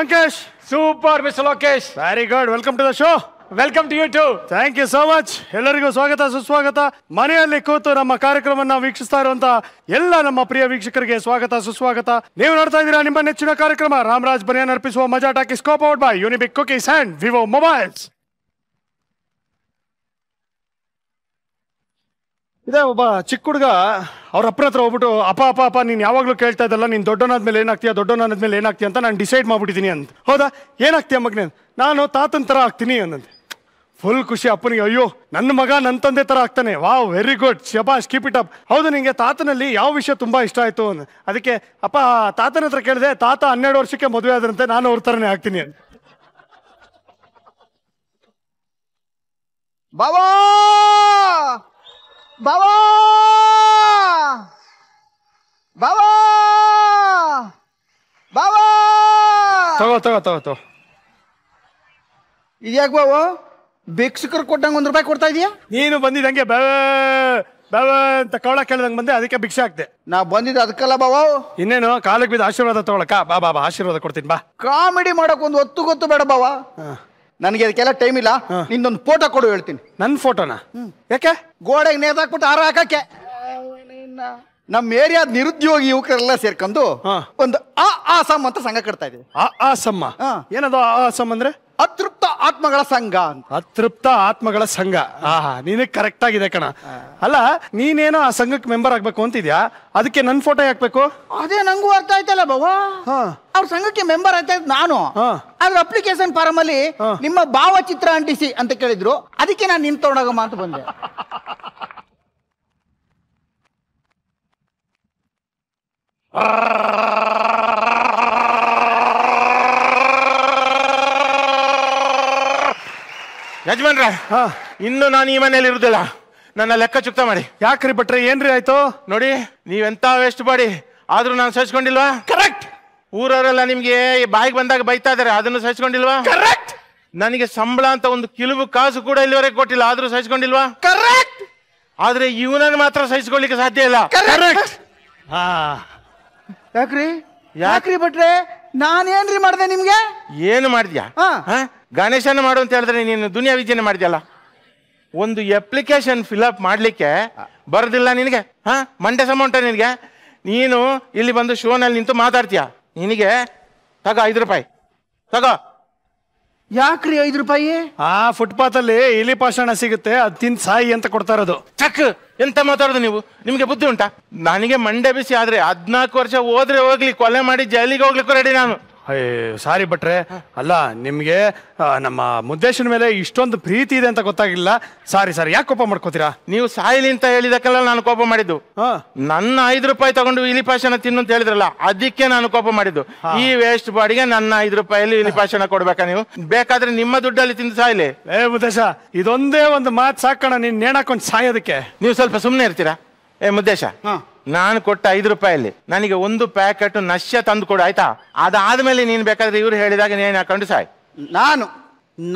Lankesh super mister Lokesh very good welcome to the show welcome to you too thank you so much ಎಲ್ಲರಿಗೂ ಸ್ವಾಗತ ಸುಸ್ವಾಗತ ಮನೆಯಲ್ಲಿ ಕೂತು ನಮ್ಮ ಕಾರ್ಯಕ್ರಮವನ್ನು ವೀಕ್ಷಿಸ್ತಾ ಇರುವಂತ ಎಲ್ಲ ನಮ್ಮ ಪ್ರಿಯ ವೀಕ್ಷಕರಿಗೆ ಸ್ವಾಗತ ಸುಸ್ವಾಗತ ನೀವು ನೋಡ್ತಾ ಇದ್ದೀರಾ ನಿಮ್ಮ ನೆಚ್ಚಿನ ಕಾರ್ಯಕ್ರಮ ರಾಮರಾಜ್ ಬನಿಯಾನ್ ಅರ್ಪಿಸುವ Majaa talkie scope out by Unibic cookies and Vivo mobiles ಇದೇ ಒಬ್ಬ ಚಿಕ್ಕ ಹುಡುಗ ಅವ್ರ ಅಪ್ಪನ ಹತ್ರ ಹೋಗ್ಬಿಟ್ಟು ಅಪ್ಪ ಅಪ್ಪ ಅಪ್ಪ ನೀನು ಯಾವಾಗಲೂ ಕೇಳ್ತಾ ಇದ್ದಲ್ಲ ನೀನು ಮೇಲೆ ಏನಾಗ್ತೀಯ ಮೇಲೆ ಏನಾಗ್ತೀಯ ಅಂತ ನಾನು ಡಿಸೈಡ್ ಮಾಡ್ಬಿಡ್ತೀನಿ ಅಂತ ಹೌದಾ ಏನಾಗ್ತೀಯ ಮಗನೇ ನಾನು ತಾತನ ಥರ ಆಗ್ತೀನಿ ಅನ್ನಂತೆ ಫುಲ್ ಖುಷಿ ಅಪ್ಪನಿಗೆ ಅಯ್ಯೋ ನನ್ನ ಮಗ ನನ್ನ ತಂದೆ ಥರ ಆಗ್ತಾನೆ ವಾವ್ ವೆರಿ ಗುಡ್ ಶಬಾ ಕೀಪ್ ಇಟ್ ಅಪ್ ಹೌದು ನಿಮಗೆ ತಾತನಲ್ಲಿ ಯಾವ ವಿಷಯ ತುಂಬ ಇಷ್ಟ ಆಯಿತು ಅಂತ ಅದಕ್ಕೆ ಅಪ್ಪ ತಾತನ ಹತ್ರ ಕೇಳಿದೆ ತಾತ ಹನ್ನೆರಡು ವರ್ಷಕ್ಕೆ ಮದುವೆ ಆದ್ರಂತೆ ನಾನು ಅವ್ರ ಥರನೇ ಆಗ್ತೀನಿ ಅಂತ ಬಾಬಾ ಬಾವಾ ಬಾವಾ ಬಾವಾ ತಗೋ ತಗೋ ತಗೋ ತಗೋ ಬಾವು ಭಿಕ್ಷುಕರು ಕೊಟ್ಟಂಗೆ ಒಂದು ರೂಪಾಯಿ ಕೊಡ್ತಾ ಇದೀಯಾ ನೀನು ಬಂದಿದ್ದಂಗೆ ಬೇ ಬಾವ ಅಂತ ಕವಳ ಕೇಳ್ದಂಗೆ ಬಂದೆ ಅದಕ್ಕೆ ಭಿಕ್ಷೆ ಹಾಕ್ದೆ ನಾ ಬಂದಿದ್ದು ಅದಕ್ಕಲ್ಲ ಬಾವ ಇನ್ನೇನು ಕಾಲಕ್ಕೆ ಬಿದ್ದ ಆಶೀರ್ವಾದ ತಗೊಳಕ ಬಾ ಬಾ ಆಶೀರ್ವಾದ ಕೊಡ್ತೀನಿ ಬಾ ಕಾಮಿಡಿ ಮಾಡಕ್ ಒಂದು ಒತ್ತು ಗೊತ್ತು ಬೇಡ ಬಾವ ನನಗೆ ಅದಕ್ಕೆಲ್ಲ ಟೈಮ್ ಇಲ್ಲ ನಿಂದೊಂದು ಫೋಟೋ ಕೊಡು ಹೇಳ್ತೀನಿ ನನ್ನ ಫೋಟೋನಾ ಯಾಕೆ ಗೋಡೆಗೆ ನೇತಾಕ್ಬಿಟ್ಟು ಆರಾ ಹಾಕಕ್ಕೆ ನಮ್ಮ ಏರಿಯಾದ ನಿರುದ್ಯೋಗಿ ಯುವಕರೆಲ್ಲ ಸೇರ್ಕೊಂಡು ಒಂದು ಆ ಆಸಮ್ ಅಂತ ಸಂಘ ಕಟ್ತಾ ಇದೀವಿ ಆ ಆಸಮ್ಮ ಏನದು ಆಸಮ್ ಅಂದ್ರೆ ಅತೃಪ್ತ ಆತ್ಮಗಳ ಸಂಘ ಅತೃಪ್ತ ಆತ್ಮಗಳ ಸಂಘ ಆಹಾ ಕರೆಕ್ಟ್ ಆಗಿದೆ ಕಣ ಅಲ್ಲ ನೀನೇನೋ ಆ ಸಂಘಕ್ಕೆ ಮೆಂಬರ್ ಆಗ್ಬೇಕು ಅಂತಿದ್ಯಾ ಅದಕ್ಕೆ ನನ್ ಫೋಟೋ ಹಾಕ್ಬೇಕು ಅದೇ ನಂಗೂ ಅರ್ಥ ಆಯ್ತಲ್ಲ ಬಾಬಾ ಅವ್ರ ಸಂಘಕ್ಕೆ ಮೆಂಬರ್ ಅಂತ ನಾನು ಅದ್ರ ಅಪ್ಲಿಕೇಶನ್ ಫಾರಂ ಅಲ್ಲಿ ನಿಮ್ಮ ಭಾವಚಿತ್ರ ಅಂಟಿಸಿ ಅಂತ ಕೇಳಿದ್ರು ಅದಕ್ಕೆ ನಾನು ನಿನ್ ಮಾತು ಬಂದೆ ಯಜಮಾನ್ರ ಇನ್ನು ನಾನು ಈ ಮನೇಲಿ ಇರುದಿಲ್ಲ ನನ್ನ ಲೆಕ್ಕ ಚುಕ್ತ ಮಾಡಿ ಯಾಕ್ರಿ ಬಟ್ರೆ ಏನ್ರಿ ಆಯ್ತು ನೋಡಿ ನೀವೆಂತ ವೇಸ್ಟ್ ಮಾಡಿ ಆದ್ರೂ ನಾನು ಸಹಿಸ್ಕೊಂಡಿಲ್ವಾ ಕರೆಕ್ಟ್ ಊರವರೆಲ್ಲ ನಿಮ್ಗೆ ಬಾಯಿಗೆ ಬಂದಾಗ ಬೈತಾ ಇದಾರೆ ಅದನ್ನು ಸಹಿಸ್ಕೊಂಡಿಲ್ವಾ ಕರೆಕ್ಟ್ ನನಗೆ ಸಂಬಳ ಅಂತ ಒಂದು ಕಿಲುಬು ಕಾಸು ಕೂಡ ಇಲ್ಲಿವರೆಗೆ ಕೊಟ್ಟಿಲ್ಲ ಆದ್ರೂ ಸಹಿಸ್ಕೊಂಡಿಲ್ವಾ ಕರೆಕ್ಟ್ ಆದ್ರೆ ಇವನನ್ನು ಮಾತ್ರ ಸಹಿಸ್ಕೊಳ್ಳಿಕ್ಕೆ ಸಾಧ್ಯ ಇಲ್ಲ ಕರೆಕ್ಟ್ ಹಾ ಯಾಕ್ರಿ ಯಾಕ್ರಿ ನಾನು ನಾನೇನ್ರಿ ಮಾಡ್ದೆ ನಿಮ್ಗೆ ಏನು ಮಾಡಿದ್ಯಾ ಹಾ. ಗಣೇಶನ ಮಾಡು ಅಂತ ಹೇಳಿದ್ರೆ ನೀನು ದುನಿಯಾ ವಿಜಯನ ಮಾಡಿದ್ಯಲ್ಲ ಒಂದು ಅಪ್ಲಿಕೇಶನ್ ಫಿಲಪ್ ಮಾಡ್ಲಿಕ್ಕೆ ಬರೋದಿಲ್ಲ ನಿನಗೆ ಹಾ ಮಂಡೆ ಸಮೌಂಟ ನಿನಗೆ ನೀನು ಇಲ್ಲಿ ಬಂದು ಶೋನಲ್ಲಿ ನಿಂತು ಮಾತಾಡ್ತೀಯ ನಿನಗೆ ತಗೋ ಐದು ರೂಪಾಯಿ ತಗೋ ಯಾಕ್ರಿ ಐದು ರೂಪಾಯಿ ಆ ಫುಟ್ಪಾತ್ ಅಲ್ಲಿ ಇಲಿ ಪಾಷಾಣ ಸಿಗುತ್ತೆ ಅದ್ ತಿಂದ್ ಸಾಯಿ ಅಂತ ಕೊಡ್ತಾ ಇರೋದು ಚಕ್ ಎಂತ ಮಾತಾಡೋದು ನೀವು ನಿಮಗೆ ಬುದ್ಧಿ ಉಂಟಾ ನನಗೆ ಮಂಡೆ ಬಿಸಿ ಆದರೆ ಹದಿನಾಲ್ಕು ವರ್ಷ ಹೋದ್ರೆ ಹೋಗ್ಲಿ ಕೊಲೆ ಮಾಡಿ ಜೈಲಿಗೆ ಹೋಗ್ಲಿಕ್ಕೂ ರೆಡಿ ನಾನು ಸಾರಿ ಭಟ್ರೆ ಅಲ್ಲ ನಿಮಗೆ ನಮ್ಮ ಮುದ್ದೇಶನ ಮೇಲೆ ಇಷ್ಟೊಂದು ಪ್ರೀತಿ ಇದೆ ಅಂತ ಗೊತ್ತಾಗಿಲ್ಲ ಸಾರಿ ಸಾರಿ ಯಾಕೆ ಕೋಪ ಮಾಡ್ಕೋತೀರಾ ನೀವು ಸಾಯಿಲಿ ಅಂತ ಹೇಳಿದಕ್ಕೆಲ್ಲ ನಾನು ಕೋಪ ಮಾಡಿದ್ದು ನನ್ನ ಐದು ರೂಪಾಯಿ ತಗೊಂಡು ಇಲಿ ಪಾಷಣ ತಿನ್ನು ಅಂತ ಹೇಳಿದ್ರಲ್ಲ ಅದಕ್ಕೆ ನಾನು ಕೋಪ ಮಾಡಿದ್ದು ಈ ವೇಸ್ಟ್ ಬಾಡಿಗೆ ನನ್ನ ಐದು ರೂಪಾಯಲ್ಲಿ ಇಲಿ ಪಾಷಣ ಕೊಡ್ಬೇಕಾ ನೀವು ಬೇಕಾದ್ರೆ ನಿಮ್ಮ ದುಡ್ಡಲ್ಲಿ ತಿಂದು ಸಾಯಿಲಿ ಏ ಮುದ್ದೇಶ ಇದೊಂದೇ ಒಂದು ಮಾತು ಸಾಕೋಣ ನೀನ್ ನೇಣಾಕೊಂಡ್ ಸಾಯೋದಕ್ಕೆ ನೀವು ಸ್ವಲ್ಪ ಸುಮ್ಮನೆ ಇರ್ತೀರಾ ಏ ಮುದ್ದೇಶ ನಾನು ಕೊಟ್ಟ ಐದು ರೂಪಾಯಲ್ಲಿ ನನಗೆ ಒಂದು ಪ್ಯಾಕೆಟ್ ನಶ್ಯ ತಂದು ಕೊಡು ಆಯ್ತಾ ಅದಾದ್ಮೇಲೆ ನೀನ್ ಬೇಕಾದ್ರೆ ಇವ್ರು ಹೇಳಿದಾಗ ನೀನು ಹಾಕೊಂಡು ಸಾಯ್ ನಾನು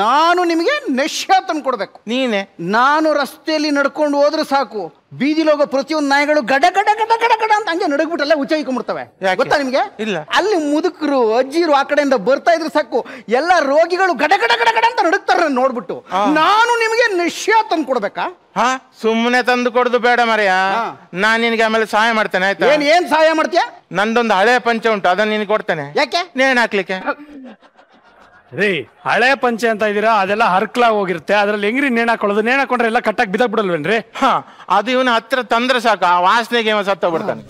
ನಾನು ನಿಮಗೆ ನೆಶ್ಯ ತಂದು ಕೊಡಬೇಕು ನೀನೆ ನಾನು ರಸ್ತೆಯಲ್ಲಿ ನಡ್ಕೊಂಡು ಹೋದ್ರೆ ಸಾಕು ಬೀದಿಲಿ ಹೋಗೋ ಪ್ರತಿಯೊಂದು ನಾಯಿಗಳು ಗಡ ಗಡ ಗಡ ಗಡ ಗಡ ಅಂತ ಹಂಗೆ ನಡಗ್ಬಿಟ್ಟೆಲ್ಲ ಉಚ್ಚಾಯಿಕೊಂಡ್ಬಿಡ್ತವೆ ಗೊತ್ತಾ ನಿಮಗೆ ಇಲ್ಲ ಅಲ್ಲಿ ಮುದುಕರು ಅಜ್ಜಿರು ಆ ಕಡೆಯಿಂದ ಬರ್ತಾ ಇದ್ರೆ ಸಾಕು ಎಲ್ಲ ರೋಗಿಗಳು ಗಡ ಗಡ ಗಡ ಗಡ ಅಂತ ನಡುತ್ತಾರೆ ನೋಡ್ಬಿಟ್ಟು ನಾನು ನಿಮಗೆ ನಿಶ್ಚಯ ತಂದು ಕೊಡ್ಬೇಕಾ ಹಾ ಸುಮ್ಮನೆ ತಂದು ಕೊಡೋದು ಬೇಡ ಮರೆಯ ನಾನ್ ನಿನಗೆ ಆಮೇಲೆ ಸಹಾಯ ಮಾಡ್ತೇನೆ ಆಯ್ತಾ ಏನ್ ಏನ್ ಸಹಾಯ ಮಾಡ್ತೀಯ ನಂದೊಂದು ಹಳೆ ಪಂಚ ಉಂಟು ಅದನ್ನ ನೀನ್ ಕೊಡ್ತೇನೆ ಯಾಕೆ ನೇಣ್ ಹಾಕ್ಲಿಕ್ಕೆ ರೀ ಹಳೆ ಪಂಚೆ ಅಂತ ಇದೀರಾ ಅದೆಲ್ಲ ಹರ್ಕಲ ಹೋಗಿರುತ್ತೆ ಅದ್ರಲ್ಲಿ ಹೆಂಗ್ರಿ ನೇಣ ಹಾಕೊಳ್ಳೋದು ನೇಣ ಹಾಕೊಂಡ್ರೆ ಎಲ್ಲ ಕಟ್ಟಾಗಿ ಬಿಡಲ್ವೇನ್ರಿ ಹಾ ಅದು ಇವನ ಹತ್ರ ತಂದ್ರೆ ಸಾಕು ಆ ವಾಸನೆಗೆ ಸತ್ತ ಸತ್ತೋಗ್ಬಿಡ್ತಾನೆ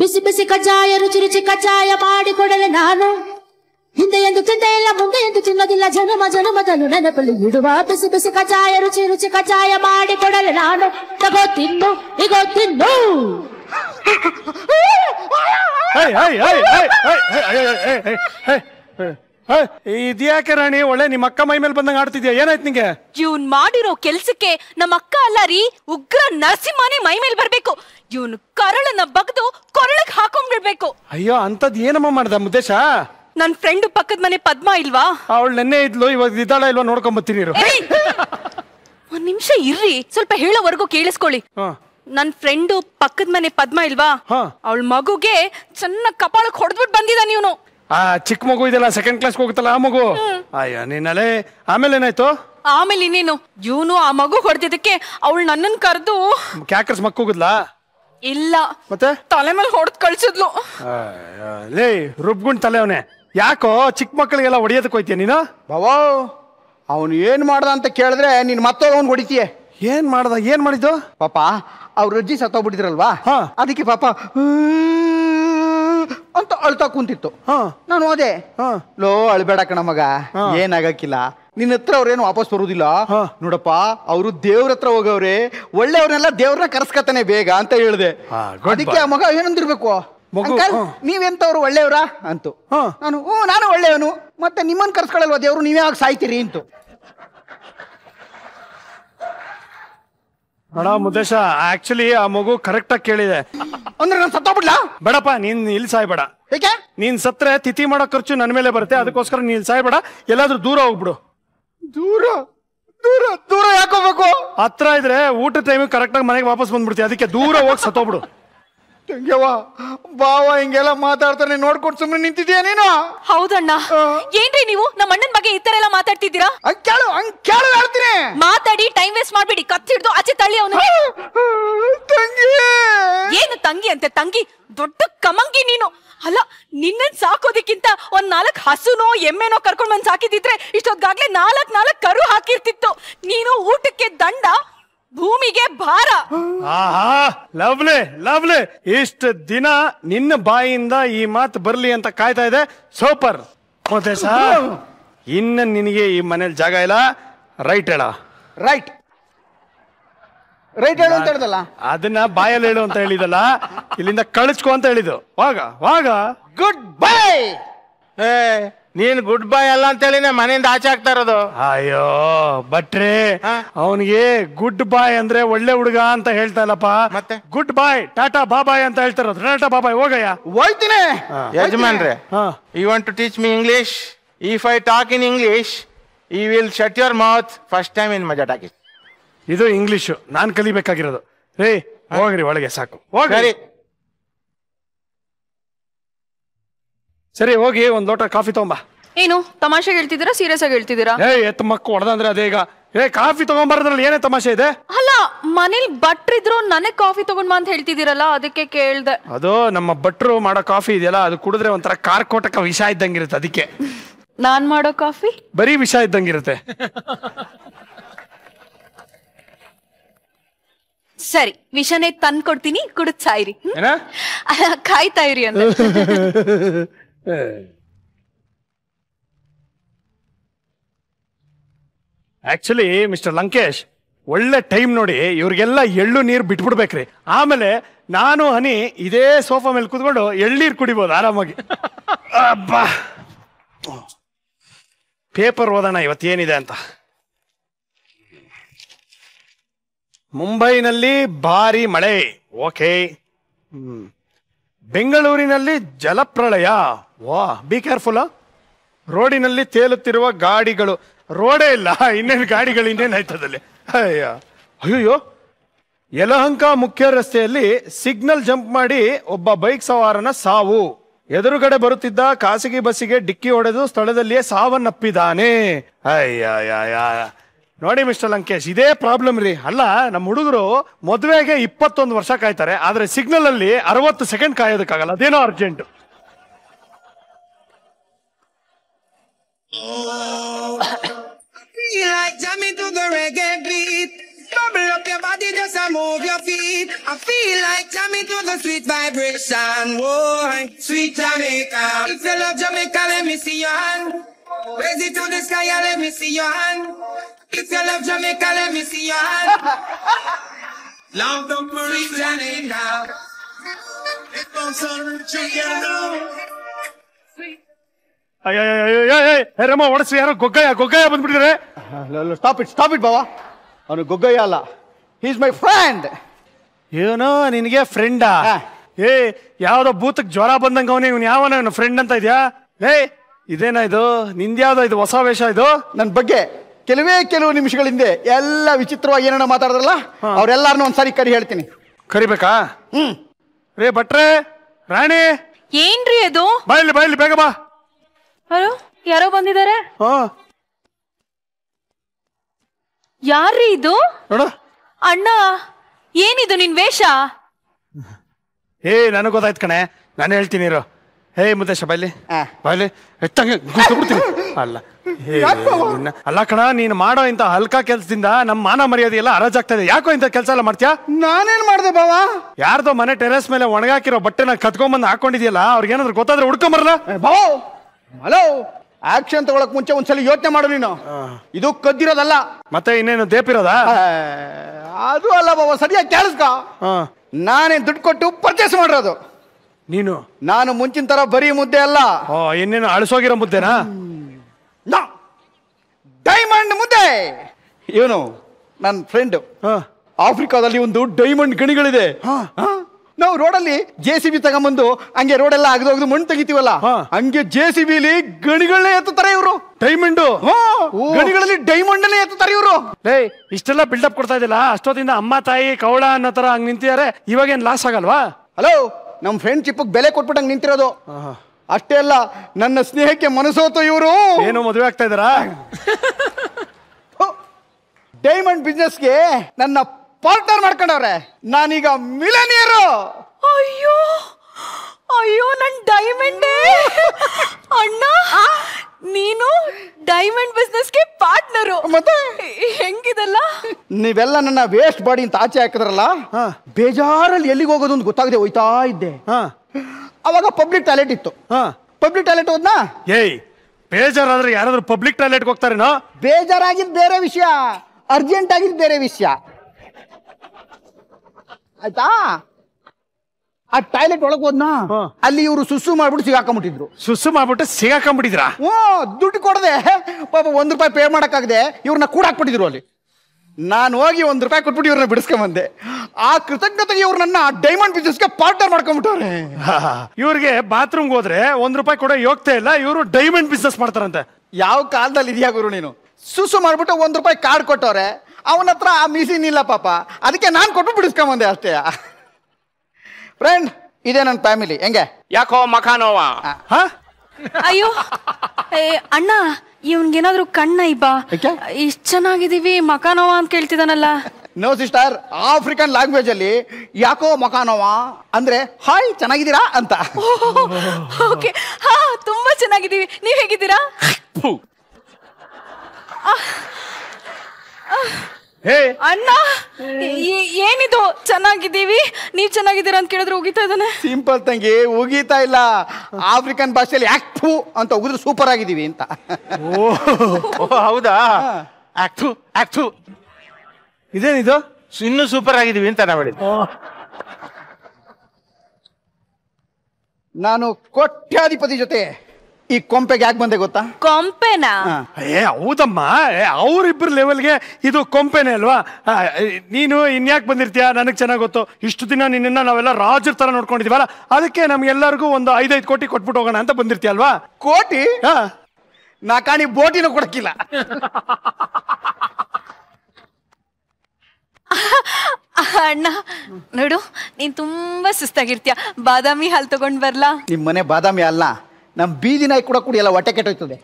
ಬಿಸಿ ಬಿಸಿ ಕಜ್ಜಾಯ ರುಚಿ ರುಚಿ ಮಾಡಿ ಕೊಡಲೆ ನಾನು ಹಿಂದೆ ಎಂದು ತಿಂದೆ ಇಲ್ಲ ಮುಂದೆ ಎಂದು ತಿನ್ನೋದಿಲ್ಲ ಜನಮ ಜನಮದನು ನೆನಪಲ್ಲಿ ಇಡುವ ಬಿಸಿ ಬಿಸಿ ಕಜ್ಜಾಯ ರುಚಿ ರುಚಿ ಮಾಡಿ ಕೊಡಲೆ ನಾನು ತಗೋ ತಿನ್ನು ಇಗೋ ತಿನ್ನು ಹೇ ಹೇ ಹೇ ಹೇ ಹೇ ಹೇ ಹೇ ಇದ್ಯಾಕೆ ರಾಣಿ ಒಳ್ಳೆ ನಿಮ್ಮ ಅಕ್ಕ ಮೈ ಮೇಲೆ ಬಂದಂಗ ಆಡ್ತಿದ್ಯಾ ಏನಾಯ್ತು ನಿಂಗೆ ಇವ್ನ್ ಮಾಡಿರೋ ಕೆಲ್ಸಕ್ಕೆ ನಮ್ಮ ಅಕ್ಕ ಅಲ್ಲ ರೀ ಉಗ್ರ ನರಸಿಂಹನೇ ಮೈ ಮೇಲೆ ಬರ್ಬೇಕು ಇವನ್ ಕರಳನ್ನ ಬಗ್ದು ಕೊರಳಕ್ ಹಾಕೊಂಡ್ಬಿಡ್ಬೇಕು ಅಯ್ಯೋ ಅಂತದ್ ಏನಮ್ಮ ಮಾಡ್ದ ಮುದ್ದೇಶ ನನ್ ಫ್ರೆಂಡ್ ಪಕ್ಕದ ಮನೆ ಪದ್ಮ ಇಲ್ವಾ ಅವಳು ನೆನ್ನೆ ಇದ್ಲು ಇವಾಗ ಇದ್ದಾಳ ಇಲ್ವಾ ನೋಡ್ಕೊಂಡ್ ಬರ್ತೀನಿ ಒಂದ್ ನಿಮಿಷ ಇರ್ರಿ ಸ್ವಲ್ಪ ಹೇಳೋವರೆಗೂ ಕೇಳಿಸ್ಕೊಳ್ಳಿ ನನ್ನ ಫ್ರೆಂಡು ಪಕ್ಕದ ಮನೆ ಪದ್ಮ ಇಲ್ವಾ ಹಾ ಅವಳ ಮಗುಗೆ ಚೆನ್ನಾಗಿ ಕಪಾಳಕ್ಕೆ ಹೊಡೆದ್ಬಿಟ್ಟು ಬಂದಿದ್ದಾನೆ ಇವನು ಆ ಚಿಕ್ಕ ಮಗು ಇದೆಲ್ಲ ಸೆಕೆಂಡ್ ಕ್ಲಾಸ್ ಹೋಗುತ್ತಲ್ಲ ಆ ಮಗು ಅಯ್ಯೋ ನಿನ್ನಲೇ ಆಮೇಲೆ ಏನಾಯ್ತು ಆಮೇಲೆ ಇನ್ನೇನು ಇವನು ಆ ಮಗು ಹೊಡೆದಿದ್ದಕ್ಕೆ ಅವಳು ನನ್ನನ್ನು ಕರೆದು ಕ್ಯಾಕರ್ಸ್ ಮಕ್ಕೋಗುದ್ಲಾ ಇಲ್ಲ ಮತ್ತೆ ತಲೆ ಮೇಲೆ ಹೊಡೆದು ಕಳ್ಸಿದ್ಲು ಲೇ ರುಬ್ಗುಂಡ್ ತಲೆ ಅವನೇ ಯಾಕೋ ಚಿಕ್ಕ ಮಕ್ಕಳಿಗೆಲ್ಲ ಹೊಡಿಯೋದಕ್ಕೆ ಹೋಯ್ತೀಯ ನೀನು ಭವೋ ಅವನು ಏನು ಮಾಡ್ದ ಅಂತ ಕೇಳಿದ್ರೆ ನೀನು ಮತ್ತೆ ಅವ್ನು ಹೊಡಿತೀಯ ಏನ್ ಮಾಡ್ದ ಏನ್ ಮಾಡಿದ್ದು ಪಾಪ ಅವ್ರ ಅಜ್ಜಿ ಸತ್ತೋಗ್ಬಿಟ್ಟಿದ್ರಲ್ವಾ ಹಾ. ಅದಕ್ಕೆ ಪಾಪ ಅಂತ ಅಳ್ತಾ ಕುಂತಿತ್ತು ಹ ನಾನು ಅದೇ ಲೋ ಅಳ್ಬೇಡ ಕಣ ಮಗ ಏನಾಗಕ್ಕಿಲ್ಲ ನಿನ್ನ ಹತ್ರ ಅವ್ರೇನು ವಾಪಸ್ ಬರುದಿಲ್ಲ ನೋಡಪ್ಪ ಅವರು ದೇವ್ರ ಹತ್ರ ಹೋಗವ್ರೆ ಒಳ್ಳೆಯವ್ರನ್ನೆಲ್ಲ ದೇವ್ರನ್ನ ಕರ್ಸ್ಕತಾನೆ ಬೇಗ ಅಂತ ಹೇಳ್ದೆ ಅದಕ್ಕೆ ಆ ಮಗ ಏನಂದಿರ್ಬೇಕು ಮಗು, "ಅಂಕಲ್, ಅಂತ ನೀವೆಂತವ್ರು ಅಂತು ನಾನು ಹ್ಞೂ ನಾನು ಒಳ್ಳೆಯವನು ಮತ್ತೆ ನಿಮ್ಮನ್ನ ಕರ್ಸ್ಕೊಳಲ್ವಾ ದೇವ್ರು ನೀವೇ ಆಗ ಸಾಯ್ತೀರಿ ಅಂತು ನೋಡ ಮುದೇಶ ಆಕ್ಚುಲಿ ಆ ಮಗು ಕರೆಕ್ಟ್ ಆಗಿ ಕೇಳಿದೆ ಅಂದ್ರೆ ನಾನು ಸತ್ತೋಗ್ಬಿಡ್ಲಾ ಬೇಡಪ್ಪ ನೀನ್ ಇಲ್ಲಿ ಸಾಯ್ಬೇಡ ಏಕೆ ನೀನ್ ಸತ್ರೆ ತಿಥಿ ಮಾಡೋ ಖರ್ಚು ನನ್ನ ಮೇಲೆ ಬರುತ್ತೆ ಅದಕ್ಕೋಸ್ಕರ ನೀನ್ ಸಾಯ್ಬೇಡ ಎಲ್ಲಾದ್ರೂ ದೂರ ಹೋಗ್ಬಿಡು ದೂರ ದೂರ ದೂರ ಯಾಕೋಬೇಕು ಹತ್ರ ಇದ್ರೆ ಊಟ ಟೈಮಿಗೆ ಕರೆಕ್ಟಾಗಿ ಮನೆಗೆ ವಾಪಸ್ ಬಂದ್ಬಿಡ್ತೀವಿ ಅದಕ್ಕೆ ದೂರ ಹೋಗಿ ಸತ್ತೋಗ್ಬಿಡು ತಂಗ್ಯವ್ವ ಬಾವ ಹಿಂಗೆಲ್ಲ ಮಾತಾಡ್ತಾನೆ ನೋಡ್ಕೊಂಡು ಸುಮ್ಮನೆ ನಿಂತಿದ್ಯಾ ನೀನು ಹೌದಣ್ಣ ಏನ್ರಿ ನೀವು ನಮ್ಮ ಅಣ್ಣನ ಬಗ್ಗೆ ಈ ತರ ಎಲ್ಲ ಮಾತಾಡ್ತಿದ್ದೀರಾ ಹಂಗ್ ಕೇಳು ಹಂಗ್ ಕೇಳು ಹೇಳ್ತೀನಿ ಮಾತಾಡಿ ಟೈಮ್ ವೇಸ್ಟ್ ಮಾಡ್ಬೇಡಿ ಕತ್ತಿ ಹಿಡ್ದು ಆಚೆ ತಳ್ಳಿ ಅವನು ತಂಗಿ ಏನು ತಂಗಿ ಅಂತೆ ತಂಗಿ ದೊಡ್ಡ ಕಮಂಗಿ ನೀನು ಅಲ್ಲ ನಿನ್ನನ್ ಸಾಕೋದಕ್ಕಿಂತ ಒಂದ್ ನಾಲ್ಕು ಹಸುನೋ ಎಮ್ಮೆನೋ ಕರ್ಕೊಂಡ್ ಬಂದು ಸಾಕಿದಿದ್ರೆ ಇಷ್ಟೊತ್ತಾಗ್ಲೇ ನಾಲ್ಕ್ ನಾಲ್ಕು ಕರು ಹಾಕಿರ್ತಿತ್ತು ನೀನು ಊಟಕ್ಕೆ ದಂಡ ಭೂಮಿಗೆ ಭಾರ ಆಹಾ ಲವ್ಲೆ ಲವ್ಲಿ ಇಷ್ಟು ದಿನ ನಿನ್ನ ಬಾಯಿಂದ ಈ ಮಾತು ಬರ್ಲಿ ಅಂತ ಕಾಯ್ತಾ ಇದೆ ಸೂಪರ್ ಮತ್ತೆ ಇನ್ನು ನಿನಗೆ ಈ ಮನೇಲಿ ಜಾಗ ಇಲ್ಲ ರೈಟ್ ಹೇಳ ರೈಟ್ ರೈಟ್ ಹೇಳು ಅಂತ ಹೇಳಿದಲ್ಲ ಅದನ್ನ ಬಾಯಲ್ಲಿ ಹೇಳು ಅಂತ ಹೇಳಿದಲ್ಲ ಇಲ್ಲಿಂದ ಕಳಿಸ್ಕೊ ಅಂತ ಹೇಳಿದ್ದು ವಾಗ ವಾಗ ಗುಡ್ ಬೈ ಏ ನೀನ್ ಗುಡ್ ಬೈ ಅಲ್ಲ ಅಂತೇಳಿ ಮನೆಯಿಂದ ಆಚೆ ಆಗ್ತಾ ಇರೋದು ಅಯ್ಯೋ ಬಟ್ರೆ ಅವನಿಗೆ ಗುಡ್ ಬಾಯ್ ಅಂದ್ರೆ ಒಳ್ಳೆ ಹುಡುಗ ಅಂತ ಹೇಳ್ತಾ ಮತ್ತೆ ಗುಡ್ ಬಾಯ್ ಟಾಟಾ ಬಾಬಾಯ್ ಅಂತ ಹೇಳ್ತಾರ ಟಾಟಾ ಬಾಬಾಯ್ ಹೋಗಯ್ಯ ಹೋಯ್ತೀನಿ ಯಜಮಾನ್ರೆ you want to teach me English if I talk in English he will shut your mouth first time in Majaa talkie ಇದು ಇಂಗ್ಲಿಷ್ ನಾನು ಕಲಿಬೇಕಾಗಿರೋದು ರೇ ಹೋಗ್ರಿ ಒಳಗೆ ಸಾಕು ಹೋಗ್ರಿ ಸರಿ ಹೋಗಿ ಒಂದ್ ಲೋಟ ಕಾಫಿ ತಗೊಂಬಾ ಏನು ತಮಾಷೆ ಹೇಳ್ತಿದ್ದೀರಾ ಸೀರಿಯಸ್ ಆಗಿ ಹೇಳ್ತಿದ್ದೀರಾ ಏ ಎತ್ತ ಮಕ್ಕ ಹೊಡೆದಂದ್ರೆ ಅದೇ ಈಗ ಏ ಕಾಫಿ ತಗೊಂಬಾರದ್ರಲ್ಲಿ ಏನೇ ತಮಾಷೆ ಇದೆ ಅಲ್ಲ ಮನೇಲಿ ಭಟ್ರಿದ್ರು ನನಗೆ ಕಾಫಿ ತಗೊಂಡ್ ಬಾ ಅಂತ ಹೇಳ್ತಿದ್ದೀರಲ್ಲ ಅದಕ್ಕೆ ಕೇಳ್ದೆ ಅದು ನಮ್ಮ ಭಟ್ರು ಮಾಡೋ ಕಾಫಿ ಇದೆಯಲ್ಲ ಅದು ಕುಡಿದ್ರೆ ಒಂಥರ ಕಾರ್ಕೋಟಕ ವಿಷ ಇದ್ದಂಗಿರುತ್ತೆ ಅದಕ್ಕೆ ನಾನ್ ಮಾಡೋ ಕಾಫಿ ಬರೀ ವಿಷ ಇದ್ದಂಗಿರುತ್ತೆ ಸರಿ ವಿಷನೇ ತಂದ್ಕೊಡ್ತೀನಿ ಕುಡಿದ್ ಸಾಯಿರಿ ಅಲ್ಲ ಕಾಯ್ತಾ ಇರಿ ಅಂತ ಆಕ್ಚುಲಿ ಮಿಸ್ಟರ್ ಲಂಕೇಶ್ ಒಳ್ಳೆ ಟೈಮ್ ನೋಡಿ ಇವ್ರಿಗೆಲ್ಲ ಎಳ್ಳು ನೀರು ಬಿಟ್ಬಿಡ್ಬೇಕ್ರಿ ಆಮೇಲೆ ನಾನು ಹನಿ ಇದೇ ಸೋಫಾ ಮೇಲೆ ಕುತ್ಕೊಂಡು ಎಳ್ಳೀರು ಕುಡಿಬೋದು ಆರಾಮಾಗಿ ಅಬ್ಬಾ ಪೇಪರ್ ಓದೋಣ ಇವತ್ತೇನಿದೆ ಅಂತ ಮುಂಬೈನಲ್ಲಿ ಭಾರಿ ಮಳೆ ಓಕೆ ಹ್ಮ್ ಬೆಂಗಳೂರಿನಲ್ಲಿ ಜಲಪ್ರಳಯ ವಾ ಬಿ ಕೇರ್ಫುಲ್ ರೋಡಿನಲ್ಲಿ ತೇಲುತ್ತಿರುವ ಗಾಡಿಗಳು ರೋಡೇ ಇಲ್ಲ ಇನ್ನೇನು ಗಾಡಿಗಳು ಇನ್ನೇನು ಆಯ್ತದಲ್ಲಿ ಅಯ್ಯೋ ಯಲಹಂಕ ಮುಖ್ಯ ರಸ್ತೆಯಲ್ಲಿ ಸಿಗ್ನಲ್ ಜಂಪ್ ಮಾಡಿ ಒಬ್ಬ ಬೈಕ್ ಸವಾರನ ಸಾವು ಎದುರುಗಡೆ ಬರುತ್ತಿದ್ದ ಖಾಸಗಿ ಬಸ್ಸಿಗೆ ಡಿಕ್ಕಿ ಹೊಡೆದು ಸ್ಥಳದಲ್ಲಿಯೇ ಸಾವನ್ನಪ್ಪಿದ್ದಾನೆ ಅಯ್ಯ ನೋಡಿ ಮಿಸ್ಟರ್ ಲಂಕೇಶ್ ಇದೇ ಪ್ರಾಬ್ಲಮ್ ರೀ ಅಲ್ಲ ನಮ್ಮ ಹುಡುಗರು ಮದುವೆಗೆ ಇಪ್ಪತ್ತೊಂದು ವರ್ಷ ಕಾಯ್ತಾರೆ ಆದ್ರೆ ಸಿಗ್ನಲ್ ಅಲ್ಲಿ ಅರವತ್ತು ಸೆಕೆಂಡ್ ಕಾಯೋದಕ್ಕಾಗಲ್ಲ ಅದೇನೋ urgent oh, oh, oh, Raise it to the sky, yeah, let me see your hand. If eh, eh. you love Jamaica, let me see your hand. Love don't worry, Jamaica. It comes on the ಹೇರಮ್ಮ ಒಡಸಿ ಯಾರೋ ಗೊಗ್ಗಯ್ಯ ಗೊಗ್ಗಯ್ಯ ಬಂದ್ಬಿಟ್ಟಿದ್ರೆ stop it stop it ಬಾವಾ ಅವನು ಗೊಗ್ಗಯ್ಯ ಅಲ್ಲ ಹಿ my friend ಏನೋ ನಿನಗೆ ಫ್ರೆಂಡಾ ಏ ಯಾವ್ದೋ ಭೂತಕ್ಕೆ ಜ್ವರ ಬಂದಂಗೆ ಅವನೇ ಇವನು ಯಾವನ ಫ್ರೆಂಡ್ ಅಂತ ಇದ್ಯಾ ಏಯ್ ಇದೇನಾ ಇದು ನಿಂದ್ಯಾವ್ದೋ ಇದು ಹೊಸ ವೇಷ ಇದು ನನ್ನ ಬಗ್ಗೆ ಕೆಲವೇ ಕೆಲವು ನಿಮಿಷಗಳ ಹಿಂದೆ ಎಲ್ಲ ವಿಚಿತ್ರವಾಗಿ ಏನೇನೋ ಮಾತಾಡಿದ್ರಲ್ಲ ಅವ್ರೆಲ್ಲಾರನು ಒಂದ್ಸರಿ ಕರಿ ಹೇಳ್ತೀನಿ ಕರಿಬೇಕಾ ಹ್ಮ್ ರೇ ಭಟ್ರೆ ರಾಣಿ ಏನ್ರಿ ಅದು ಬಯಲಿ ಬಯಲಿ ಬೇಗ ಬಾ ಹಲೋ ಯಾರೋ ಬಂದಿದ್ದಾರೆ ಹಾ ಯಾರ್ರಿ ಇದು ನೋಡು ಅಣ್ಣ ಏನಿದು ನಿನ್ ವೇಷ ಏ ನನಗೆ ಗೊತ್ತಾಯ್ತು ಕಣೆ ನಾನು ಹೇಳ್ತೀನಿ ಇರೋ ಹೇ ಮುದ್ದೇಶ ಬಾಯ್ಲಿ ಬಾಯ್ಲಿ ಎಟ್ಟಂಗೆ ಬಿಡ್ತೀನಿ ಅಲ್ಲ ಅಲ್ಲ ಕಣ ನೀನು ಮಾಡೋ ಇಂಥ ಹಲ್ಕ ಕೆಲ್ಸದಿಂದ ನಮ್ಮ ಮಾನ ಮರ್ಯಾದೆ ಎಲ್ಲ ಹರಾಜಾಗ್ತದೆ ಯಾಕೋ ಇಂಥ ಕೆಲಸ ಎಲ್ಲ ಮಾಡ್ತೀಯಾ ನಾನೇನ್ ಮಾಡ್ದೆ ಬಾವ ಯಾರ್ದೋ ಮನೆ ಟೆರೆಸ್ ಮೇಲೆ ಒಣಗಾಕಿರೋ ಬಟ್ಟೆನ ಕತ್ಕೊಂಬಂದು ಹಾಕೊಂಡಿದ್ಯಲ್ಲ ಅವ್ರಿಗೇನಾದ್ರು ಗೊತ್ತಾದ್ರೆ ಹುಡ್ಕೊಂಬರಲ್ಲ ಬಾವ ಹಲೋ ಆಕ್ಷನ್ ತಗೊಳಕ್ ಮುಂಚೆ ಒಂದ್ಸಲ ಯೋಚನೆ ಮಾಡು ನೀನು ಇದು ಕದ್ದಿರೋದಲ್ಲ ಮತ್ತೆ ಇನ್ನೇನು ದೇಪಿರೋದಾ ಅದು ಅಲ್ಲ ಬಾವಾ ಸರಿಯಾಗಿ ಕೇಳಿಸ್ಕೊ ಹಾ ನಾನೇ ದುಡ್ಡು ಕೊಟ್ಟು ಪರ್ಚೇಸ್ ಮಾಡಿರೋದು ನೀನು ನಾನು ಮುಂಚಿನ ತರ ಬರೀ ಮುದ್ದೆ ಅಲ್ಲ ಓ ಇನ್ನೇನು ಅಳಿಸೋಗಿರೋ ಮುದ್ದೆನಾ ಡೈಮಂಡ್ ಮುದ್ದೆ ಇವನು ನನ್ನ ಫ್ರೆಂಡ್ ಆಫ್ರಿಕಾದಲ್ಲಿ ಒಂದು ಡೈಮಂಡ್ ಗಣಿಗಳಿದೆ ನಾವು ರೋಡಲ್ಲಿ ಜೆ ಸಿ ಬಿ ತಗೊಂಬಂದು ಹಂಗೆ ರೋಡ್ ಎಲ್ಲ ಅಗದೋಗ್ದು ಮಣ್ಣು ತೆಗಿತೀವಲ್ಲ ಹಂಗೆ ಜೆ ಸಿ ಬಿಲಿ ಗಣಿಗಳನ್ನೇ ಎತ್ತುತ್ತಾರೆ ಇವರು ಡೈಮಂಡ್ ಗಣಿಗಳಲ್ಲಿ ಡೈಮಂಡ್ ಅಲ್ಲೇ ಎತ್ತುತ್ತಾರೆ ಇವರು ಲೇ ಇಷ್ಟೆಲ್ಲ ಬಿಲ್ಡಪ್ ಕೊಡ್ತಾ ಇದಿಲ್ಲ ಅಷ್ಟೊತ್ತಿಂದ ಅಮ್ಮ ತಾಯಿ ಕವಳ ಅನ್ನೋ ತರ ನಿಂತಿದಾರೆ ನಿಂತಿದ್ದಾರೆ ಏನ್ ಲಾಸ್ ಆಗಲ್ವಾ ಹಲೋ ನಮ್ಮ ಫ್ರೆಂಡ್ಶಿಪ್ಗೆ ಬೆಲೆ ಕೊಟ್ಬಿಟ್ಟಂಗೆ ನಿಂತಿರೋದು ಅಷ್ಟೇ ಅಲ್ಲ ನನ್ನ ಸ್ನೇಹಕ್ಕೆ ಮನಸೋತು ಇವರು ಏನು ಮದುವೆ ಆಗ್ತಾ ಇದಾರ ಡೈಮಂಡ್ ಬಿಸ್ನೆಸ್ಗೆ ನನ್ನ ಪಾರ್ಟ್ನರ್ ಮಾಡ್ಕೊಂಡವ್ರೆ ನಾನೀಗ ಮಿಲನಿಯರು ಅಯ್ಯೋ ಅಯ್ಯೋ ನನ್ನ ಡೈಮಂಡ್ ಅಣ್ಣ ನೀನು ಡೈಮಂಡ್ ಬಿಸ್ನೆಸ್ಗೆ ಪಾರ್ಟ್ನರು ಮತ್ತೆ ಹೆಂಗಿದಲ್ಲ ನೀವೆಲ್ಲ ನನ್ನ ವೇಸ್ಟ್ ಬಾಡಿ ಅಂತ ಆಚೆ ಹಾಕಿದ್ರಲ್ಲ ಬೇಜಾರಲ್ಲಿ ಎಲ್ಲಿಗೆ ಹೋಗೋದು ಅಂತ ಗೊತ್ತಾಗದೆ ಹೋಯ್ತಾ ಇದ್ದೆ ಅವಾಗ ಪಬ್ಲಿಕ್ ಟಾಯ್ಲೆಟ್ ಇತ್ತು ಪಬ್ಲಿಕ್ ಟಾಯ್ಲೆಟ್ ಹೋದ್ನಾ ಏಯ್ ಬೇಜಾರಾದ್ರೆ ಯಾರಾದ್ರೂ ಪಬ್ಲಿಕ್ ಟಾಯ್ಲೆಟ್ಗೆ ಹೋಗ್ತಾರೇನೋ ಬೇಜಾರಾಗಿದ್ ಬೇರೆ ವಿಷಯ ಅರ್ಜೆಂಟ್ ಆಗಿದ್ ಬೇರೆ ವಿಷಯ ಆಯ್ತಾ ಆ ಟಾಯ್ಲೆಟ್ ಒಳಗ್ ಹೋದ್ನ ಅಲ್ಲಿ ಇವರು ಸುಸ್ಸು ಮಾಡ್ಬಿಟ್ಟು ಸಿಗಾಕೊಂಡ್ಬಿಟ್ಟಿದ್ರು ಸುಸ್ಸು ಮಾಡ್ಬಿಟ್ಟು ಸಿಗಾಕೊಂಡ್ಬಿಟ್ಟಿದ್ರ ಓ ದುಡ್ಡು ಕೊಡದೆ ಪಾಪ ಒಂದ್ ರೂಪಾಯಿ ಪೇ ಮಾಡಕ್ಕಾಗದೆ ಇವ್ರನ್ನ ಕೂಡ ಹಾಕ್ಬಿಟ್ಟಿದ್ರು ಅಲ್ಲಿ ನಾನು ಹೋಗಿ ಒಂದ್ ರೂಪಾಯಿ ಕೊಟ್ಬಿಟ್ಟು ಇವ್ರನ್ನ ಬಿಡಿಸ್ಕೊಂಬಂದೆ ಆ ಕೃತಜ್ಞತೆಗೆ ಇವ್ರು ನನ್ನ ಡೈಮಂಡ್ ಬಿಸ್ನೆಸ್ಗೆ ಪಾರ್ಟ್ನರ್ ಮಾಡ್ಕೊಂಡ್ಬಿಟ್ಟವ್ರೆ ಇವ್ರಿಗೆ ಬಾತ್ರೂಮ್ ಹೋದ್ರೆ ಒಂದ್ ರೂಪಾಯಿ ಕೂಡ ಯೋಗ್ತಾ ಇಲ್ಲ ಇವರು ಡೈಮಂಡ್ ಬಿಸ್ನೆಸ್ ಮಾಡ್ತಾರಂತೆ ಯಾವ ಕಾಲದಲ್ಲಿ ಇದೆಯಾ ಗುರು ನೀನು ಸುಸು ಮಾಡ್ಬಿಟ್ಟು ಒಂದ್ ರೂಪಾಯಿ ಕಾರ್ಡ್ ಕೊಟ್ಟವ್ರೆ ಅವನ ಹತ್ರ ಆ ಇಲ್ಲ ಪಾಪ ಅದಕ್ಕೆ ನಾನು ಕೊಟ್ಟು ಬಿಡಿಸ್ಕೊಂಬಂದೆ ಅಷ್ಟೇ ಫ್ರೆಂಡ್ ಇದೆ ನನ್ನ ಫ್ಯಾಮಿಲಿ ಹೆಂಗೆ ಯಾಕೋ ಮಖಾನೋವ ಹಾ ಅಯ್ಯೋ ಏ, ಅಣ್ಣ ಇವ್ನ್ಗೇನಾದ್ರೂ ಕಣ್ಣ ಇಬ್ಬ ಇಷ್ಟು ಚೆನ್ನಾಗಿದ್ದೀವಿ ಚೆನ್ನಾಗಿದೀವಿ ಮಕಾನೋವ ಅಂತ ಕೇಳ್ತಿದ್ದಾನಲ್ಲ ನೋ ಸಿಸ್ಟರ್ ಆಫ್ರಿಕನ್ ಲ್ಯಾಂಗ್ವೇಜ್ ಅಲ್ಲಿ ಯಾಕೋ ಮಕಾನೋವಾ ಅಂದ್ರೆ ಹಾಯ್ ಚೆನ್ನಾಗಿದ್ದೀರಾ ಅಂತ ಓಕೆ ಹಾ ತುಂಬಾ ಚೆನ್ನಾಗಿದ್ದೀವಿ ನೀವು ಹೇಗಿದ್ದೀರಾ ಅಣ್ಣ ಏನಿದು ಚೆನ್ನಾಗಿದ್ದೀವಿ ನೀವ್ ಚೆನ್ನಾಗಿದ್ದೀರಾ ಅಂತ ಕೇಳಿದ್ರೆ ಉಗಿತಾ ಇದ್ದಾನೆ ಸಿಂಪಲ್ ತಂಗಿ ಉಗಿತಾ ಇಲ್ಲ ಆಫ್ರಿಕನ್ ಭಾಷೆಯಲ್ಲಿ ಆಕ್ಟು ಅಂತ ಉಗಿದ್ರೆ ಸೂಪರ್ ಆಗಿದ್ದೀವಿ ಅಂತ ಓ ಹೌದಾ ಆಕ್ಟು ಆಕ್ಟು ಇದೇನಿದು ಇನ್ನೂ ಸೂಪರ್ ಆಗಿದ್ದೀವಿ ಅಂತ ನಾವು ನಾನು ಕೋಟ್ಯಾಧಿಪತಿ ಜೊತೆ ಈ ಕೊಂಪೆಗೆ ಯಾಕೆ ಬಂದೆ ಗೊತ್ತಾ ಕೊಂಪೆನಾ ಏ ಹೌದಮ್ಮ ಅವ್ರಿಬ್ರು ಲೆವೆಲ್ಗೆ ಇದು ಕೊಂಪೆನೆ ಅಲ್ವಾ ನೀನು ಇನ್ಯಾಕೆ ಬಂದಿರ್ತೀಯ ನನಗೆ ಚೆನ್ನಾಗಿ ಗೊತ್ತು ಇಷ್ಟು ದಿನ ನಿನ್ನ ನಾವೆಲ್ಲ ರಾಜರ ತರ ನೋಡ್ಕೊಂಡಿದೀವಲ್ಲ ಅದಕ್ಕೆ ನಮ್ಗೆಲ್ಲರಿಗೂ ಒಂದು ಐದೈದು ಕೋಟಿ ಕೊಟ್ಬಿಟ್ಟು ಹೋಗೋಣ ಅಂತ ಬಂದಿರ್ತೀಯ ಅಲ್ವಾ ಕೋಟಿ ನಾ ಕಾಣಿ ಬೋಟಿನೂ ಕೊಡಕ್ಕಿಲ್ಲ ಅಣ್ಣ ನೋಡು ನೀನ್ ತುಂಬಾ ಸುಸ್ತಾಗಿರ್ತೀಯ ಬಾದಾಮಿ ಹಾಲು ತಗೊಂಡ್ ಬರ್ಲಾ ನಿಮ್ ಮನೆ ಬಾದಾಮಿ ಅಲ್ಲ ನಮ್ಮ ಬೀದಿ ನಾಯಿ ಕೂಡ ಕುಡಿಯಲ್ಲ ಹೊಟ್ಟೆ ಕೆಟ್ಟೋಯ್ತದೆ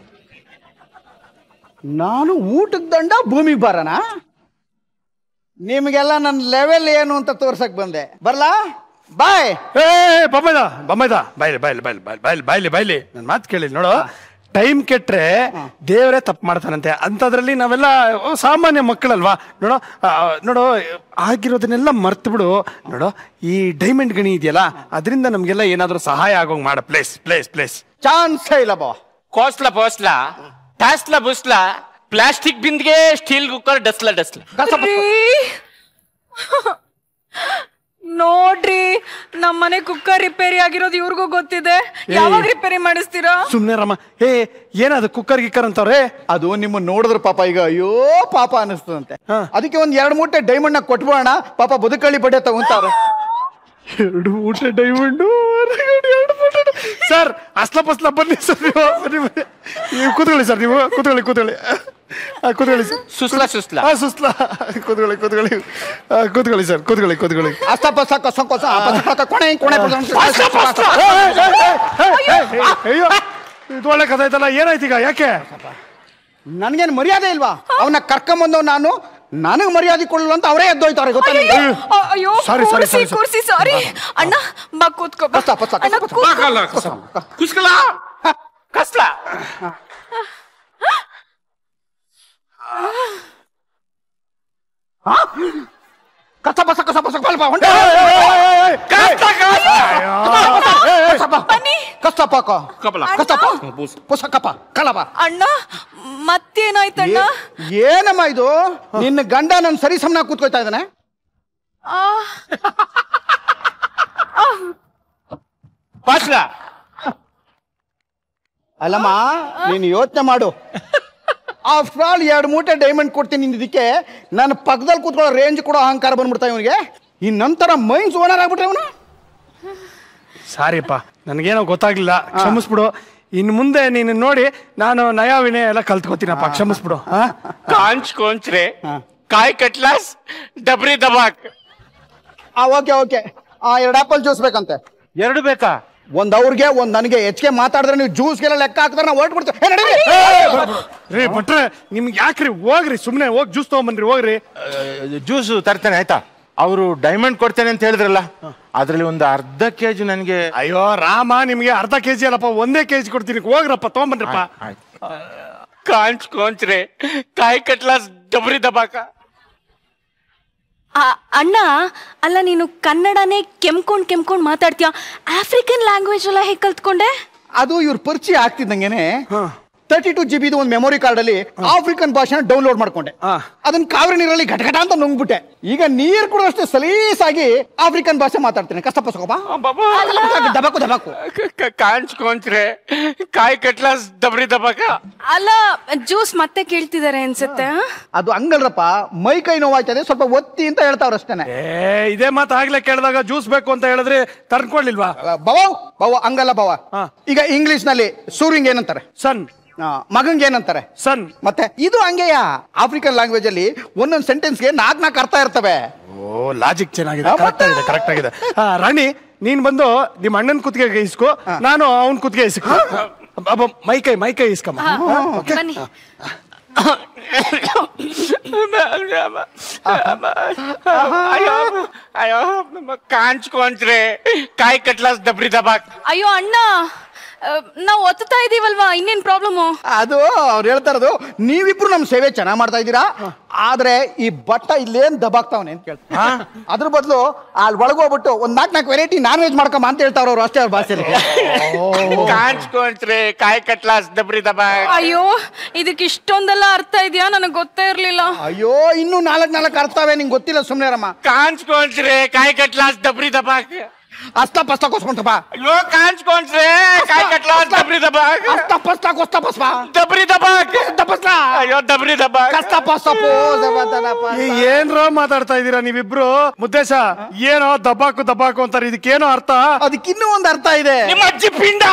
ನಾನು ಊಟದ ದಂಡ ಭೂಮಿಗೆ ಬರೋಣ ನಿಮಗೆಲ್ಲ ನನ್ನ ಲೆವೆಲ್ ಏನು ಅಂತ ತೋರ್ಸಕ್ ಬಂದೆ ಬರ್ಲಾ ಬಾಯ್ ಏ ಬೊಮ್ಮದ ಬಾಯ್ಲಿ ಬಾಯ್ಲಿ ಬಾಯ್ಲಿ ಬಾಯ್ಲಿ ಬಾಯ್ಲಿ ಬಾಯ್ಲಿ ನನ್ನ ಮಾತು ಕೇಳಿ ನೋಡೋ ಟೈಮ್ ಕೆಟ್ಟರೆ ದೇವರೇ ತಪ್ಪು ಮಾಡ್ತಾನಂತೆ ಅಂತದ್ರಲ್ಲಿ ನಾವೆಲ್ಲ ಸಾಮಾನ್ಯ ಮಕ್ಕಳಲ್ವಾ ನೋಡು ನೋಡು ಆಗಿರೋದನ್ನೆಲ್ಲ ಮರ್ತು ಬಿಡು ನೋಡು ಈ ಡೈಮಂಡ್ ಗಣಿ ಇದೆಯಲ್ಲ ಅದರಿಂದ ನಮ್ಗೆಲ್ಲ ಏನಾದ್ರೂ ಸಹಾಯ ಆಗೋಂಗ್ ಮಾಡ ಪ್ಲೇಸ್ ಪ್ಲೇಸ್ ಪ್ಲೇಸ್ ಚಾನ್ಸ್ ಇಲ್ಲ ಬಾ ಕೋಸ್ಲ ಪೋಸ್ಲ ಟಾಸ್ಲ ಬುಸ್ಲ ಪ್ಲಾಸ್ಟಿಕ್ ಬಿಂದಿಗೆ ಸ್ಟೀಲ್ ಕುಕ್ಕರ್ ಡಸ್ಲ ಡಸ್ಲ ನೋಡ್ರಿ ನಮ್ ಮನೆ ಕುಕ್ಕರ್ ರಿಪೇರಿ ಆಗಿರೋದು ಇವ್ರಿಗೂ ಗೊತ್ತಿದೆ ಯಾವಾಗ ರಿಪೇರಿ ಮಾಡಿಸ್ತೀರಾ ಸುಮ್ನೆ ರಮ್ಮ ಹೇ ಏನದು ಕುಕ್ಕರ್ ಗಿಕ್ಕರ್ ಅಂತವ್ರೆ ಅದು ನಿಮ್ಮ ನೋಡಿದ್ರ ಪಾಪ ಈಗ ಅಯ್ಯೋ ಪಾಪ ಅನಿಸ್ತದಂತೆ ಅದಕ್ಕೆ ಒಂದ್ ಎರಡು ಮೂಟೆ ಡೈಮಂಡ್ ನ ಕೊಟ್ಬೋಣ ಪಾಪ ಬದುಕಳ್ಳಿ ಬಡ್ಡೆ ತಗೊಂತಾರೆ ಎರಡು ಮೂಟೆ ಡೈಮಂಡ್ ಎರಡು ಸರ್ ಅಸ್ಲ ಪಸ್ಲ ಬನ್ನಿ ಸರ್ ನೀವು ನೀವು ಕೂತ್ಕೊಳ್ಳಿ ಸರ್ ನೀವು ಕೂತ್ಕೊಳ್ಳಿ ಕೂತ್ಕೊಳ್ಳಿ ಕೂತ್ಕೊಳ್ಳಿ ಸುಸ್ಲಾ ಸುಸ್ಲಾ ಸುಸ್ಲ ಹಾ ಸುಸ್ಲ ಕೂತ್ಕೊಳ್ಳಿ ಕೂತ್ಕೊಳ್ಳಿ ಕೂತ್ಕೊಳ್ಳಿ ಸರ್ ಕೂತ್ಕೊಳ್ಳಿ ಕೂತ್ಕೊಳ್ಳಿ ಅಸ್ಲ ಪಸ್ಲ ಕಸ ಕಸ ಕೊಣೆ ಕೊಣೆ ಅಯ್ಯೋ ಇದು ಒಳ್ಳೆ ಕಥೆ ಆಯ್ತಲ್ಲ ಏನಾಯ್ತು ಈಗ ಯಾಕೆ ನನಗೇನು ಮರ್ಯಾದೆ ಇಲ್ವಾ ಅವನ್ನ ಕರ್ಕೊಂಬಂದು ನಾನು ನನಗೆ ಮರ್ಯಾದೆ ಕೊಡಲ್ಲ ಅಂತ ಅವರೇ ಎದ್ದೋಯ್ತಾರೆ ಗೊತ್ತಾ ಅಯ್ಯೋ ಸಾರಿ ಸಾರಿ ಸಾರಿ ಕೂರ್ಸಿ ಸಾರಿ ಅಣ್ಣ ಬಾ ಕೂತ್ಕೋ ಬಾ ಪಸ್ತ ಪಸ್ತ ಅಣ್ಣ ಕೂತ್ಕಲ್ಲ ಕುಸ್ಕಲ ಕಸ್ಲ ಕಸ ಬಸ ಕಸ ಬಸ ಬಲ್ಪ ಹೊಂಟ ಕಸ್ತಪಕ ಕಪಲ ಕಸ್ತಪ ಕಪ ಕಲಪ ಅಣ್ಣ ಮತ್ತೇನಾಯ್ತಣ್ಣ ಏನಮ್ಮ ಇದು ನಿನ್ನ ಗಂಡ ನನ್ನ ಸರಿ ಸಮನ ಕೂತ್ಕೊಳ್ತಾ ಇದ್ದಾನೆ ಪಾಸ್ಲ ಅಲ್ಲಮ್ಮ ನೀನು ಯೋಚನೆ ಮಾಡು ಆಫ್ಟರ್ ಆಲ್ ಎರಡು ಮೂಟೆ ಡೈಮಂಡ್ ಕೊಡ್ತೀನಿ ಇದಕ್ಕೆ ನನ್ನ ಪಕ್ಕದಲ್ಲಿ ಕೂತ್ಕೊಳ್ಳೋ ರೇಂಜ್ ಕೂಡ ಅಹಂಕಾರ ಬಂದ್ಬಿಡ್ತಾ ಇವನಿಗೆ ಈ ನಂತರ ಮೈನ್ಸ್ ಓನರ್ ಆಗ್ಬಿಟ್ರೆ ಅವನು ಸಾರಿಪ್ಪ ನನಗೇನೋ ಗೊತ್ತಾಗ್ಲಿಲ್ಲ ಕ್ಷಮಿಸ್ಬಿಡು ಇನ್ನು ಮುಂದೆ ನೀನು ನೋಡಿ ನಾನು ನಯ ವಿನಯ ಎಲ್ಲ ಕಲ್ತ್ಕೋತೀನಪ್ಪ ಕ್ಷಮಿಸ್ಬಿಡು ಕಾಂಚ್ ಕೋಂಚ್ರೆ ಕಾಯಿ ಕಟ್ಲಾಸ್ ಡಬ್ರಿ ದಬಾಕ್ ಓಕೆ ಓಕೆ ಆ ಎರಡು ಆಪಲ್ ಜ್ಯೂಸ್ ಬೇಕಂತೆ ಎರಡು ಬೇಕಾ ಒಂದ್ ಅವ್ರಿಗೆ ಒಂದ್ ನನಗೆ ಹೆಚ್ಚಿಗೆ ಮಾತಾಡಿದ್ರೆ ನೀವು ಜ್ಯೂಸ್ಗೆಲ್ಲ ಲೆಕ್ಕ ಹಾಕಿದ್ರೆ ನಾವು ಹೊರಟು ರೇ ಭಟ್ರೆ ನಿಮ್ಗೆ ಯಾಕ್ರಿ ಹೋಗ್ರಿ ಸುಮ್ಮನೆ ಹೋಗಿ ಜ್ಯೂಸ್ ತಗೊಂಡ್ಬನ್ರಿ ಹೋಗ್ರಿ ಜ್ಯೂಸ್ ತರ್ತೇನೆ ಆಯ್ತಾ ಅವರು ಡೈಮಂಡ್ ಕೊಡ್ತೇನೆ ಅಂತ ಹೇಳಿದ್ರಲ್ಲ ಅದರಲ್ಲಿ ಒಂದು ಅರ್ಧ ಕೆ ಜಿ ನನಗೆ ಅಯ್ಯೋ ರಾಮ ನಿಮಗೆ ಅರ್ಧ ಕೆ ಜಿ ಅಲ್ಲಪ್ಪ ಒಂದೇ ಕೆ ಜಿ ಕೊಡ್ತೀನಿ ಹೋಗ್ರಪ್ಪ ತೊಗೊಂಬನ್ರಪ್ಪ ಕಾಂಚ್ ಕೋಂಚ್ರೆ ಕಾಯಿ ಕಟ್ಲಾಸ್ ಡಬರಿ ದಬಾಕ ಅಣ್ಣ ಅಲ್ಲ ನೀನು ಕನ್ನಡನೇ ಕೆಮ್ಕೊಂಡ್ ಕೆಮ್ಕೊಂಡ್ ಮಾತಾಡ್ತೀಯ ಆಫ್ರಿಕನ್ ಲ್ಯಾಂಗ್ವೇಜ್ ಎಲ್ಲ ಹೇಗೆ ಕಲ್ತ್ಕೊಂಡೆ ಅದು ಇವ್ರ ಪರಿಚಯ ಆಗ್ತಿದ್ದಂಗೆನೆ ತರ್ಟಿ ಟು ಜಿ ಬಿದು ಒಂದು ಮೆಮೊರಿ ಕಾರ್ಡ್ ಅಲ್ಲಿ ಆಫ್ರಿಕನ್ ಭಾಷೆನ ಡೌನ್ಲೋಡ್ ಮಾಡ್ಕೊಂಡೆ ಅದನ್ನ ಕಾವೇರಿ ನೀರಲ್ಲಿ ಘಟಘಟ ಅಂತ ನುಂಗ್ಬಿಟ್ಟೆ ಈಗ ನೀರ್ ಕೂಡ ಸಲೀಸಾಗಿ ಆಫ್ರಿಕನ್ ಭಾಷೆ ಮಾತಾಡ್ತೀನಿ ಕಷ್ಟ ದಬಾಕು ದಬಾಕು ಕಾಣಿಸ್ಕೊಂತ್ರೆ ಕಾಯಿ ಕಟ್ಲಾಸ್ ದಬರಿ ದಬಾಕ ಅಲ್ಲ ಜ್ಯೂಸ್ ಮತ್ತೆ ಕೇಳ್ತಿದ್ದಾರೆ ಅನ್ಸುತ್ತೆ ಅದು ಹಂಗಲ್ರಪ್ಪ ಮೈ ಕೈ ನೋವಾಯ್ತದೆ ಸ್ವಲ್ಪ ಒತ್ತಿ ಅಂತ ಹೇಳ್ತಾವ್ರ ಅಷ್ಟೇನೆ ಇದೇ ಮಾತು ಆಗ್ಲೇ ಕೇಳಿದಾಗ ಜ್ಯೂಸ್ ಬೇಕು ಅಂತ ಹೇಳಿದ್ರೆ ತರ್ಕೊಡ್ಲಿಲ್ವಾ ಬವ ಬವ ಹಂಗಲ್ಲ ಬವ ಈಗ ಇಂಗ್ಲಿಷ್ ನಲ್ಲಿ ಸೂರಿಂಗ್ ಏನಂತಾರೆ ಸನ್ ಮಗಂಗೆ ಏನಂತಾರೆ ಸನ್ ಮತ್ತೆ ಇದು ಹಂಗೆಯ ಆಫ್ರಿಕನ್ ಲ್ಯಾಂಗ್ವೇಜ್ ಅಲ್ಲಿ ಒಂದೊಂದು ಸೆಂಟೆನ್ಸ್ ಗೆ ನಾಲ್ಕು ನಾಲ್ಕು ಅರ್ಥ ಇರ್ತವೆ ಓ ಲಾಜಿಕ್ ಚೆನ್ನಾಗಿದೆ ಕರೆಕ್ಟ್ ಆಗಿದೆ ಕರೆಕ್ಟ್ ಆಗಿದೆ ರಾಣಿ ನೀನ್ ಬಂದು ನಿಮ್ಮ ಅಣ್ಣನ ಕುತ್ತಿಗೆ ಇಸ್ಕೊ ನಾನು ಅವನ ಕುತ್ತಿಗೆ ಮೈ ಅಬ್ಬ ಮೈ ಕೈ ಇಸ್ಕಮ್ಮ ಅಯ್ಯೋ ಅಯ್ಯೋ ಕಾಂಚ್ಕೊಂತ್ರೆ ಕಾಯಿ ಕಟ್ಲಾಸ್ ದಬ್ರಿ ದಬಾಕ್ ಅಯ್ಯೋ ಅಣ್ಣ ನಾವು ಒತ್ತಾ ಇದೀವಲ್ವಾ ಇನ್ನೇನ್ ಪ್ರಾಬ್ಲಮ್ ಅದು ಅವ್ರು ಹೇಳ್ತಾ ಇರೋದು ನೀವಿಬ್ರು ನಮ್ ಸೇವೆ ಚೆನ್ನಾಗ್ ಮಾಡ್ತಾ ಇದೀರಾ ಆದ್ರೆ ಈ ಬಟ್ಟ ಇಲ್ಲೇನ್ ದಬಾಕ್ತಾವನೆ ಅಂತ ಕೇಳ್ತಾ ಅದ್ರ ಬದಲು ಅಲ್ಲಿ ಒಳಗೋಗ್ಬಿಟ್ಟು ಒಂದ್ ನಾಲ್ಕು ನಾಲ್ಕು ವೆರೈಟಿ ನಾನ್ ವೆಜ್ ಮಾಡ್ಕೊಂಬ ಅಂತ ಹೇಳ್ತಾವ್ರ ಅವ್ರು ಅಷ್ಟೇ ಅವ್ರ ಭಾಷೆಲಿ ದಬ್ರಿ ಅಯ್ಯೋ ಇದಕ್ಕೆ ಇಷ್ಟೊಂದೆಲ್ಲ ಅರ್ಥ ಇದೆಯಾ ನನಗೆ ಗೊತ್ತೇ ಇರ್ಲಿಲ್ಲ ಅಯ್ಯೋ ಇನ್ನು ನಾಲ್ಕ್ ನಾಲ್ಕು ಅರ್ಥವೇ ನಿಂಗೆ ಗೊತ್ತಿಲ್ಲ ಸುಮ್ನೆ ರಮ್ಮ ಕಾಣಿಸ್ಕೊಂತ್ರಿ ಕಾಯಿ ಕಟ್ಲಾಸ್ ದಬ್ರಿ ದಬಾಕ್ ಅಸ್ತ ಪಸ್ತ ಕೊಸ್ಕೊಂಡಪ್ಪ ಅಯ್ಯೋ ಕಾಣಿಸ್ಕೊಂಡ್ರೆ ಕಾಯಿ ಕಟ್ಲ ದಬ್ರಿ ದಬಾಕ್ ಅಸ್ತ ಪಸ್ತ ಕೊಸ್ತ ಪಸ್ಪ ದಬ್ರಿ ದಬಾಕ್ ದಪಸ್ತ ಅಯ್ಯೋ ದಬ್ರಿ ದಬಾಕ್ ಕಸ್ತ ಪಸ್ತ ಏನ್ರೋ ಮಾತಾಡ್ತಾ ಇದೀರಾ ನೀವಿಬ್ರು ಮುದ್ದೇಶ ಏನೋ ದಬ್ಬಾಕು ದಬ್ಬಾಕು ಅಂತಾರೆ ಇದಕ್ಕೇನೋ ಅರ್ಥ ಅದಕ್ಕಿನ್ನೂ ಒಂದು ಅರ್ಥ ಇದೆ ನಿಮ್ಮ ಅಜ್ಜಿ ಪಿಂಡ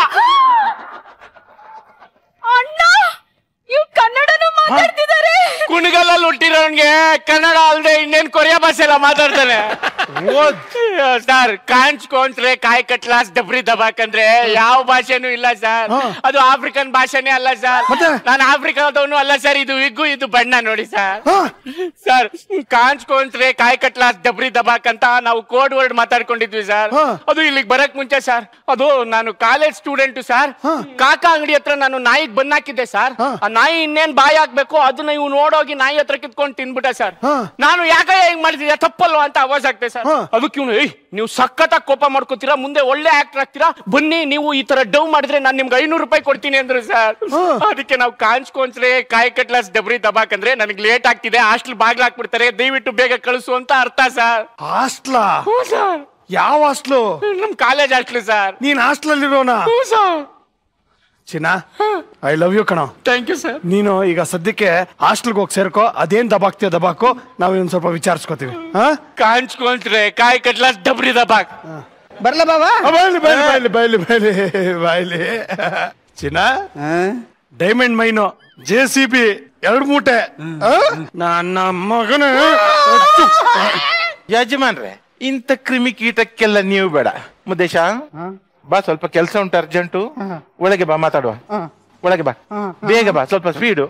ಅಣ್ಣ ಇವ್ ಕನ್ನಡನೂ ಮಾತಾಡ್ತಿದ್ದಾರೆ ಕುಣಗಲಲ್ಲಿ ಹುಟ್ಟಿರೋನ್ಗೆ ಕನ್ನಡ ಅಲ್ಲದೆ ಇನ್ನೇನ್ ಕೊರಿಯಾ ಭಾಷೆ ಎಲ್ಲ ಮಾತಾಡ್ತಾನೆ ಸರ್ ಕೊಂತ್ರೆ ಕಾಯಿ ಕಟ್ಲಾಸ್ ಡಬ್ರಿ ದಬಾಕಂದ್ರೆ ಯಾವ ಭಾಷೆನೂ ಇಲ್ಲ ಸರ್ ಅದು ಆಫ್ರಿಕನ್ ಭಾಷೆನೇ ಅಲ್ಲ ಸರ್ ನಾನು ಆಫ್ರಿಕಾದವನು ಅಲ್ಲ ಸರ್ ಇದು ವಿಗ್ಗು ಇದು ಬಣ್ಣ ನೋಡಿ ಸರ್ ಸರ್ ಕಾಂಚ್ಕೊಂತ್ರೆ ಕಾಯಿ ಕಟ್ಲಾಸ್ ಡಬ್ರಿ ದಬಾಕ್ ಅಂತ ನಾವು ಕೋಡ್ ವರ್ಡ್ ಮಾತಾಡ್ಕೊಂಡಿದ್ವಿ ಸರ್ ಅದು ಇಲ್ಲಿಗೆ ಬರಕ್ ಮುಂಚೆ ಸರ್ ಅದು ನಾನು ಕಾಲೇಜ್ ಸ್ಟೂಡೆಂಟ್ ಸರ್ ಕಾಕಾ ಅಂಗಡಿ ಹತ್ರ ನಾನು ನಾಯಿಗೆ ಬನ್ನಾಕಿದ್ದೆ ಸರ್ ಆ ನಾಯಿ ಇನ್ನೇನ್ ಬಾಯ ಹಾಕ್ಬೇಕು ಅದನ್ನ ಇವ್ ನೋಡೋಗಿ ನಾಯಿ ಹತ್ರ ಕಿತ್ಕೊಂಡು ತಿನ್ಬಿಟ್ಟೆ ಸರ್ ನಾನು ಯಾಕೆ ಹೆಂಗ್ ಮಾಡಿದ್ರೆ ತಪ್ಪಲ್ವಾ ಅಂತ ಅವಾಜ್ ಆಗ್ತದೆ ಸರ್ ಅದಕ್ಕೆ ಇವ್ನು ಏಯ್ ನೀವು ಸಖತ್ತಾಗಿ ಕೋಪ ಮಾಡ್ಕೋತೀರಾ ಮುಂದೆ ಒಳ್ಳೆ ಆಕ್ಟರ್ ಆಗ್ತೀರಾ ಬನ್ನಿ ನೀವು ಈ ತರ ಡೌ ಮಾಡಿದ್ರೆ ನಾನು ನಿಮ್ಗೆ ಐನೂರು ರೂಪಾಯಿ ಕೊಡ್ತೀನಿ ಅಂದ್ರು ಸರ್ ಅದಕ್ಕೆ ನಾವು ಕಾಂಚ್ಕೊಂಡ್ರೆ ಕಾಯಿ ಕಟ್ಲಾಸ್ ಡಬ್ರಿ ದಬಾಕಂದ್ರೆ ನನಗೆ ಲೇಟ್ ಆಗ್ತಿದೆ ಹಾಸ್ಟೆಲ್ ಹಾಕ್ಬಿಡ್ತಾರೆ ದಯವಿಟ್ಟು ಬೇಗ ಕಳಿಸು ಅಂತ ಅರ್ಥ ಸರ್ ಹಾಸ್ಟ್ಲ ಸರ್ ಯಾವ ಹಾಸ್ಟ್ಲು ನಮ್ ಕಾಲೇಜ್ ಹಾಸ್ಟ್ಲು ಸರ್ ನೀನ್ ಹಾಸ್ಟ್ಲಲ್ಲಿ ಇರೋಣ ಸರ್ ಚಿನ್ನ ಐ ಲವ್ ಯು ಕಣ ಥ್ಯಾಂಕ್ ಯು ಸರ್ ನೀನು ಈಗ ಸದ್ಯಕ್ಕೆ ಹಾಸ್ಟೆಲ್ಗೆ ಹೋಗಿ ಸೇರ್ಕೋ ಅದೇನ್ ದಬಾಕ್ತಿಯ ದಬಾಕು ನಾವು ಇನ್ನೊಂದು ಸ್ವಲ್ಪ ವಿಚಾರಿಸ್ಕೋತೀವಿ ಕಾಣಿಸ್ಕೊಂತ್ರೆ ಕಾಯಿ ಕಟ್ಲ ಡಬ್ರಿ ದಬಾಕ್ ಬರ್ಲ ಬಾಬಾ ಬೈಲಿ ಬೈಲಿ ಬೈಲಿ ಬೈಲಿ ಬೈಲಿ ಚಿನ್ನ diamond mine J C B ಎರಡು ಮೂಟೆ ನನ್ನ ಮಗನ ಯಜಮಾನ್ರೆ ಇಂಥ ಕ್ರಿಮಿ ಕೀಟಕ್ಕೆಲ್ಲ ನೀವು ಬೇಡ ಮುದ್ದೇಶ ಬಾ ಸ್ವಲ್ಪ ಕೆಲಸ ಉಂಟು ಅರ್ಜೆಂಟು ಒಳಗೆ ಬಾ ಮಾತಾಡುವ ಒಳಗೆ ಬಾ ಬೇಗ ಬಾ ಸ್ವಲ್ಪ ಸ್ಪೀಡು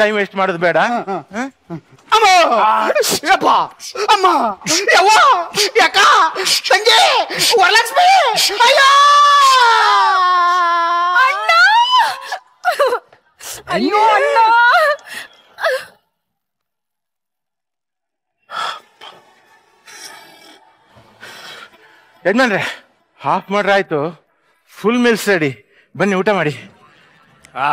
ಟೈಮ್ ವೇಸ್ಟ್ ಮಾಡೋದು ಬೇಡ ಅಮ್ಮ ಅಯ್ಯೋ ಅಣ್ಣ ಹಾಫ್ ಮಾಡ್ರೆ ಆಯ್ತು ಫುಲ್ ಮಿಲ್ಸ್ ರೆಡಿ ಬನ್ನಿ ಊಟ ಮಾಡಿ ಆ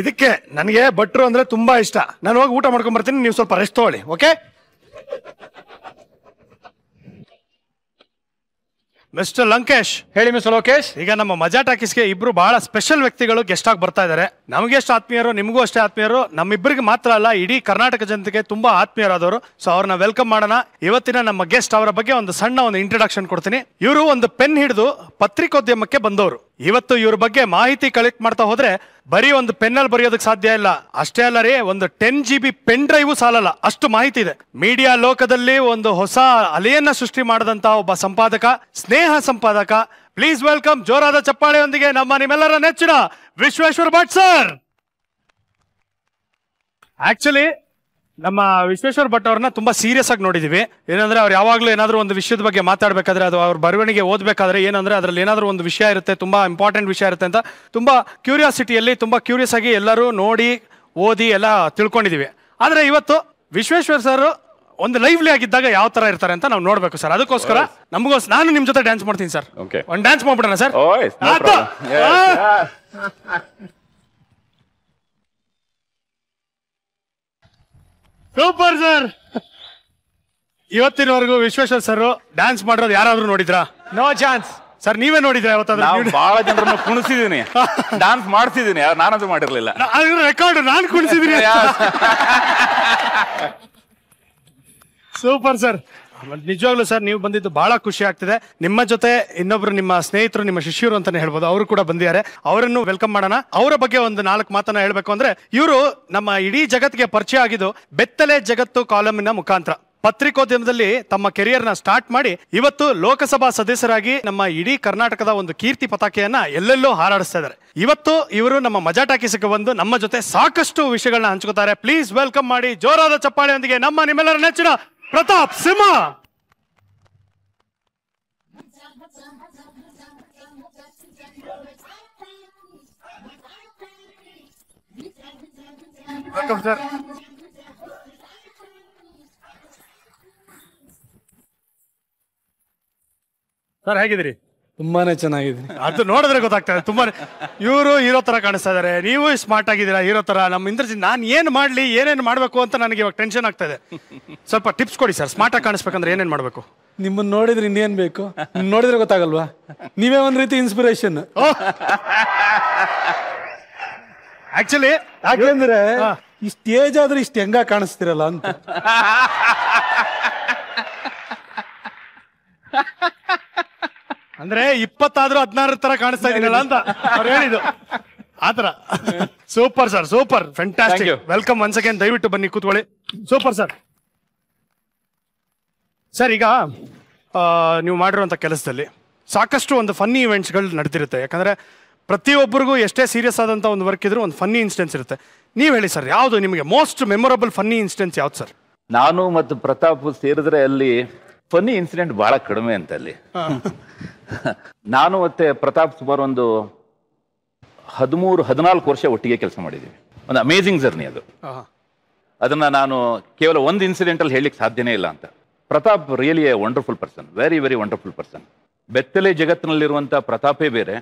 ಇದಕ್ಕೆ ನನಗೆ ಭಟ್ರು ಅಂದ್ರೆ ತುಂಬಾ ಇಷ್ಟ ನಾನು ಹೋಗಿ ಊಟ ಮಾಡ್ಕೊಂಬರ್ತೀನಿ ನೀವು ಸ್ವಲ್ಪ ರೆಸ್ಟ್ ತಗೊಳ್ಳಿ ಓಕೆ ಮಿಸ್ಟರ್ ಲಂಕೇಶ್ ಹೇಳಿ ಮಿಸ್ಟರ್ ಲೋಕೇಶ್ ಈಗ ನಮ್ಮ ಮಜಾ ಗೆ ಇಬ್ರು ಬಹಳ ಸ್ಪೆಷಲ್ ವ್ಯಕ್ತಿಗಳು ಗೆಸ್ಟ್ ಆಗಿ ಬರ್ತಾ ಇದ್ದಾರೆ ನಮಗೆ ಎಷ್ಟು ಆತ್ಮೀಯರು ನಿಮಗೂ ಅಷ್ಟೇ ಆತ್ಮೀಯರು ನಮ್ಮಿಬ್ಬರಿಗೆ ಮಾತ್ರ ಅಲ್ಲ ಇಡೀ ಕರ್ನಾಟಕ ಜನತೆಗೆ ತುಂಬಾ ಆತ್ಮೀಯರಾದವರು ಸೊ ಅವ್ರನ್ನ ವೆಲ್ಕಮ್ ಮಾಡೋಣ ಇವತ್ತಿನ ನಮ್ಮ ಗೆಸ್ಟ್ ಅವರ ಬಗ್ಗೆ ಒಂದು ಸಣ್ಣ ಒಂದು ಇಂಟ್ರಡಕ್ಷನ್ ಕೊಡ್ತೀನಿ ಇವರು ಒಂದು ಪೆನ್ ಹಿಡಿದು ಪತ್ರಿಕೋದ್ಯಮಕ್ಕೆ ಬಂದವರು ಇವತ್ತು ಇವ್ರ ಬಗ್ಗೆ ಮಾಹಿತಿ ಕಲೆಕ್ಟ್ ಮಾಡ್ತಾ ಹೋದ್ರೆ ಬರೀ ಒಂದು ಪೆನ್ನಲ್ಲಿ ಬರೆಯೋದಕ್ಕೆ ಸಾಧ್ಯ ಇಲ್ಲ ಅಷ್ಟೇ ಅಲ್ಲ ರೀ ಒಂದು ten G B pen drive ಸಾಲಲ್ಲ ಅಷ್ಟು ಮಾಹಿತಿ ಇದೆ ಮೀಡಿಯಾ ಲೋಕದಲ್ಲಿ ಒಂದು ಹೊಸ ಅಲೆಯನ್ನ ಸೃಷ್ಟಿ ಮಾಡಿದಂತ ಒಬ್ಬ ಸಂಪಾದಕ ಸ್ನೇಹ ಸಂಪಾದಕ ಪ್ಲೀಸ್ ವೆಲ್ಕಮ್ ಜೋರಾದ ಚಪ್ಪಾಳೆಯೊಂದಿಗೆ ನಮ್ಮ ನಿಮ್ಮೆಲ್ಲರ ನೆಚ್ಚಿನ ವಿಶ್ವೇಶ್ವರ ಭಟ್ ಸರ್ ಆಕ್ಚುಲಿ ನಮ್ಮ ವಿಶ್ವೇಶ್ವರ ಭಟ್ ಅವ್ರನ್ನ ತುಂಬಾ ಸೀರಿಯಸ್ ಆಗಿ ನೋಡಿದೀವಿ ಏನಂದ್ರೆ ಅವ್ರು ಯಾವಾಗಲೂ ಏನಾದರೂ ಒಂದು ವಿಷಯದ ಬಗ್ಗೆ ಮಾತಾಡಬೇಕಾದ್ರೆ ಅದು ಅವ್ರ ಬರವಣಿಗೆ ಓದಬೇಕಾದ್ರೆ ಏನಂದ್ರೆ ಅದರಲ್ಲಿ ಏನಾದ್ರೂ ಒಂದು ವಿಷಯ ಇರುತ್ತೆ ತುಂಬಾ ಇಂಪಾರ್ಟೆಂಟ್ ವಿಷಯ ಇರುತ್ತೆ ಅಂತ ತುಂಬಾ ಕ್ಯೂರಿಯಾಸಿಟಿಯಲ್ಲಿ ತುಂಬಾ ಕ್ಯೂರಿಯಸ್ ಆಗಿ ಎಲ್ಲರೂ ನೋಡಿ ಓದಿ ಎಲ್ಲ ತಿಳ್ಕೊಂಡಿದೀವಿ ಆದರೆ ಇವತ್ತು ವಿಶ್ವೇಶ್ವರ್ ಸರ್ ಒಂದು ಲೈವ್ಲಿ ಆಗಿದ್ದಾಗ ಯಾವ ತರ ಇರ್ತಾರೆ ಅಂತ ನಾವು ನೋಡ್ಬೇಕು ಸರ್ ಅದಕ್ಕೋಸ್ಕರ ನಮಗೋಸ್ ನಾನು ನಿಮ್ ಜೊತೆ ಡ್ಯಾನ್ಸ್ ಮಾಡ್ತೀನಿ ಸರ್ ಒಂದು ಡ್ಯಾನ್ಸ್ ಮಾಡ್ಬಿಡೋಣ ಸರ್ oh, ಸೂಪರ್ ಸರ್ ಇವತ್ತಿನವರೆಗೂ ವಿಶ್ವೇಶ್ವರ್ ಸರ್ ಡ್ಯಾನ್ಸ್ ಮಾಡಿರೋದು ಯಾರಾದ್ರೂ ನೋಡಿದ್ರಾ ನೋ ಚಾನ್ಸ್ ಸರ್ ನೀವೇ ನೋಡಿದ್ರೆ ಬಹಳ ಜನರನ್ನು ಕುಣಿಸಿದೀನಿ ಡಾನ್ಸ್ ಮಾಡ್ತಿದ್ದೀನಿ ನಾನದು ಮಾಡಿರ್ಲಿಲ್ಲ ರೆಕಾರ್ಡ್ ನಾನು ಕುಣಿಸಿದೀನಿ ಸೂಪರ್ ಸರ್ ನಿಜವಾಗ್ಲೂ ಸರ್ ನೀವು ಬಂದಿದ್ದು ಬಹಳ ಖುಷಿ ಆಗ್ತಿದೆ ನಿಮ್ಮ ಜೊತೆ ಇನ್ನೊಬ್ರು ನಿಮ್ಮ ಸ್ನೇಹಿತರು ನಿಮ್ಮ ಶಿಷ್ಯರು ಅಂತಾನೆ ಹೇಳ್ಬೋದು ಅವರು ಕೂಡ ಬಂದಿದ್ದಾರೆ ಅವರನ್ನು ವೆಲ್ಕಮ್ ಮಾಡೋಣ ಅವರ ಬಗ್ಗೆ ಒಂದು ನಾಲ್ಕು ಮಾತನ್ನ ಹೇಳಬೇಕು ಅಂದ್ರೆ ಇವರು ನಮ್ಮ ಇಡೀ ಜಗತ್ತಿಗೆ ಪರಿಚಯ ಆಗಿದ್ದು ಬೆತ್ತಲೆ ಜಗತ್ತು ಕಾಲಮಿನ ಮುಖಾಂತರ ಪತ್ರಿಕೋದ್ಯಮದಲ್ಲಿ ತಮ್ಮ ಕೆರಿಯರ್ ನ ಸ್ಟಾರ್ಟ್ ಮಾಡಿ ಇವತ್ತು ಲೋಕಸಭಾ ಸದಸ್ಯರಾಗಿ ನಮ್ಮ ಇಡೀ ಕರ್ನಾಟಕದ ಒಂದು ಕೀರ್ತಿ ಪತಾಕೆಯನ್ನ ಎಲ್ಲೆಲ್ಲೂ ಹಾರಾಡಿಸ್ತಾ ಇದ್ದಾರೆ ಇವತ್ತು ಇವರು ನಮ್ಮ ಮಜಾ ಟಾಕೀಸ್ಗೆ ಬಂದು ನಮ್ಮ ಜೊತೆ ಸಾಕಷ್ಟು ವಿಷಯಗಳನ್ನ ಹಂಚಿಕೊತಾರೆ ಪ್ಲೀಸ್ ವೆಲ್ಕಮ್ ಮಾಡಿ ಜೋರಾದ ಚಪ್ಪಾಳೆಯೊಂದಿಗೆ ನಮ್ಮ ನಿಮ್ಮೆಲ್ಲರ ನೆಚ್ಚಿನ Pratap Simha welcome sir sir है किधर ತುಂಬಾನೇ ಚೆನ್ನಾಗಿದೆ ಅದು ನೋಡಿದ್ರೆ ಗೊತ್ತಾಗ್ತದೆ ಇದೆ ತುಂಬಾ ಇವರು ಹೀರೋ ತರ ಕಾಣಿಸ್ತಾ ಇದಾರೆ ನೀವು ಸ್ಮಾರ್ಟ್ ಆಗಿದ್ದೀರಾ ಹೀರೋ ತರ ನಮ್ಮ ಇಂದ್ರಜಿತ್ ನಾನು ಏನು ಮಾಡ್ಲಿ ಏನೇನು ಮಾಡಬೇಕು ಅಂತ ನನಗೆ ಇವಾಗ ಟೆನ್ಷನ್ ಆಗ್ತಾ ಇದೆ ಸ್ವಲ್ಪ ಟಿಪ್ಸ್ ಕೊಡಿ ಸರ್ ಸ್ಮಾರ್ಟ್ ಆಗಿ ಕಾಣಿಸ್ಬೇಕಂದ್ರೆ ಏನೇನು ಮಾಡಬೇಕು ನಿಮ್ಮನ್ನ ನೋಡಿದ್ರೆ ಇನ್ನೇನ್ ಬೇಕು ನೋಡಿದ್ರೆ ಗೊತ್ತಾಗಲ್ವಾ ನೀವೇ ಒಂದ್ ರೀತಿ ಇನ್ಸ್ಪಿರೇಷನ್ ಆಕ್ಚುಲಿ ಯಾಕೆಂದ್ರೆ ಈ ಸ್ಟೇಜ್ ಆದ್ರೆ ಇಷ್ಟು ಹೆಂಗ ಕಾಣಿಸ್ತಿರಲ್ಲ ಅಂತ ಅಂದ್ರೆ ಇಪ್ಪತ್ತಾದ್ರೂ ಹದಿನಾರು ತರ ಕಾಣಿಸ್ತಾ ಇದೀನಲ್ಲ ಅಂತ ಅವ್ರು ಹೇಳಿದ್ರು ಆತರ super sir super fantastic welcome once second ದಯವಿಟ್ಟು ಬನ್ನಿ ಕೂತ್ಕೊಳ್ಳಿ ಸೂಪರ್ ಸರ್ ಸರ್ ಈಗ ನೀವು ಮಾಡಿರುವಂಥ ಕೆಲಸದಲ್ಲಿ ಸಾಕಷ್ಟು ಒಂದು ಫನ್ನಿ ಇವೆಂಟ್ಸ್ಗಳು ನಡೆದಿರುತ್ತೆ ಯಾಕಂದ್ರೆ ಪ್ರತಿಯೊಬ್ಬರಿಗೂ ಎಷ್ಟೇ ಸೀರಿಯಸ್ ಆದಂಥ ಒಂದು ವರ್ಕ್ ಇದ್ರೂ ಒಂದು ಫನ್ನಿ ಇನ್ಸ್ಟೆನ್ಸ್ ಇರುತ್ತೆ ನೀವು ಹೇಳಿ ಸರ್ ಯಾವುದು ನಿಮಗೆ ಮೋಸ್ಟ್ ಮೆಮೊರಬಲ್ ಫನ್ನಿ ಇನ್ಸ್ಟೆನ್ಸ್ ಯಾವ್ದು ಸರ್ ನಾನು ಮತ್ತು ಪ್ರತಾಪ್ ಸೇರಿದ್ರೆ ಅಲ್ಲಿ ಫನ್ನಿ ಇನ್ಸಿಡೆಂಟ್ ಬಹಳ ಕಡಿಮೆ ಅಂತ ಅಲ್ಲಿ ನಾನು ಮತ್ತೆ ಪ್ರತಾಪ್ ಸುಮಾರು ಒಂದು ಹದಿಮೂರು ಹದಿನಾಲ್ಕು ವರ್ಷ ಒಟ್ಟಿಗೆ ಕೆಲಸ ಮಾಡಿದ್ದೀವಿ ಒಂದು ಅಮೇಝಿಂಗ್ ಜರ್ನಿ ಅದು ಅದನ್ನು ನಾನು ಕೇವಲ ಒಂದು ಇನ್ಸಿಡೆಂಟಲ್ಲಿ ಹೇಳಲಿಕ್ಕೆ ಸಾಧ್ಯನೇ ಇಲ್ಲ ಅಂತ Pratap really a wonderful person very very wonderful person ಬೆತ್ತಲೆ ಜಗತ್ತಿನಲ್ಲಿರುವಂಥ ಪ್ರತಾಪೇ ಬೇರೆ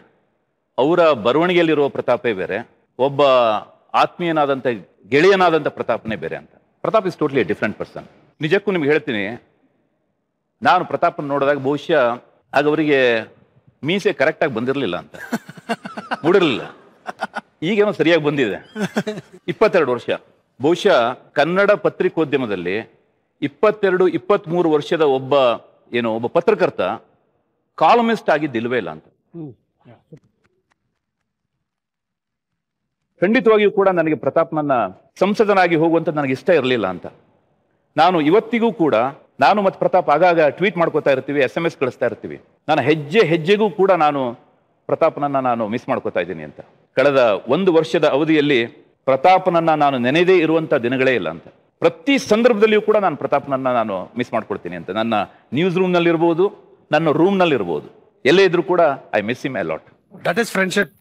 ಅವರ ಬರವಣಿಗೆಯಲ್ಲಿರುವ ಪ್ರತಾಪೇ ಬೇರೆ ಒಬ್ಬ ಆತ್ಮೀಯನಾದಂಥ ಗೆಳೆಯನಾದಂಥ ಪ್ರತಾಪನೇ ಬೇರೆ ಅಂತ Pratap is totally different person ನಿಜಕ್ಕೂ ನಿಮ್ಗೆ ಹೇಳ್ತೀನಿ ನಾನು ಪ್ರತಾಪನ ನೋಡಿದಾಗ ಬಹುಶಃ ಆಗ ಅವರಿಗೆ ಮೀಸೆ ಕರೆಕ್ಟಾಗಿ ಬಂದಿರಲಿಲ್ಲ ಅಂತ ಮೂಡಿರಲಿಲ್ಲ ಈಗೇನೋ ಸರಿಯಾಗಿ ಬಂದಿದೆ ಇಪ್ಪತ್ತೆರಡು ವರ್ಷ ಬಹುಶಃ ಕನ್ನಡ ಪತ್ರಿಕೋದ್ಯಮದಲ್ಲಿ ಇಪ್ಪತ್ತೆರಡು ಇಪ್ಪತ್ತ್ ಮೂರು ವರ್ಷದ ಒಬ್ಬ ಏನೋ ಒಬ್ಬ ಪತ್ರಕರ್ತ ಕಾಲಮಿಸ್ಟ್ ಆಗಿದ್ದಿಲ್ವೇ ಇಲ್ಲ ಅಂತ ಖಂಡಿತವಾಗಿಯೂ ಕೂಡ ನನಗೆ ಪ್ರತಾಪ್ನನ್ನ ಸಂಸದನಾಗಿ ಹೋಗುವಂತ ನನಗೆ ಇಷ್ಟ ಇರಲಿಲ್ಲ ಅಂತ ನಾನು ಇವತ್ತಿಗೂ ಕೂಡ ನಾನು ಮತ್ತು ಪ್ರತಾಪ್ ಆಗಾಗ ಟ್ವೀಟ್ ಮಾಡ್ಕೋತಾ ಇರ್ತೀವಿ ಎಸ್ ಎಮ್ ಎಸ್ ಕಳಿಸ್ತಾ ಇರ್ತೀವಿ ನಾನು ಹೆಜ್ಜೆ ಹೆಜ್ಜೆಗೂ ಕೂಡ ನಾನು ಪ್ರತಾಪ್ನನ್ನ ನಾನು ಮಿಸ್ ಮಾಡ್ಕೋತಾ ಇದ್ದೀನಿ ಅಂತ ಕಳೆದ ಒಂದು ವರ್ಷದ ಅವಧಿಯಲ್ಲಿ ಪ್ರತಾಪ್ನನ್ನ ನಾನು ನೆನೆದೇ ಇರುವಂಥ ದಿನಗಳೇ ಇಲ್ಲ ಅಂತ ಪ್ರತಿ ಸಂದರ್ಭದಲ್ಲಿಯೂ ಕೂಡ ನಾನು ಪ್ರತಾಪ್ನನ್ನ ನಾನು ಮಿಸ್ ಮಾಡ್ಕೊಳ್ತೀನಿ ಅಂತ ನನ್ನ ನ್ಯೂಸ್ ರೂಮ್ನಲ್ಲಿರ್ಬೋದು ನನ್ನ ರೂಮ್ನಲ್ಲಿರ್ಬೋದು ಎಲ್ಲೇ ಇದ್ರೂ ಕೂಡ I miss him a lot that is friendship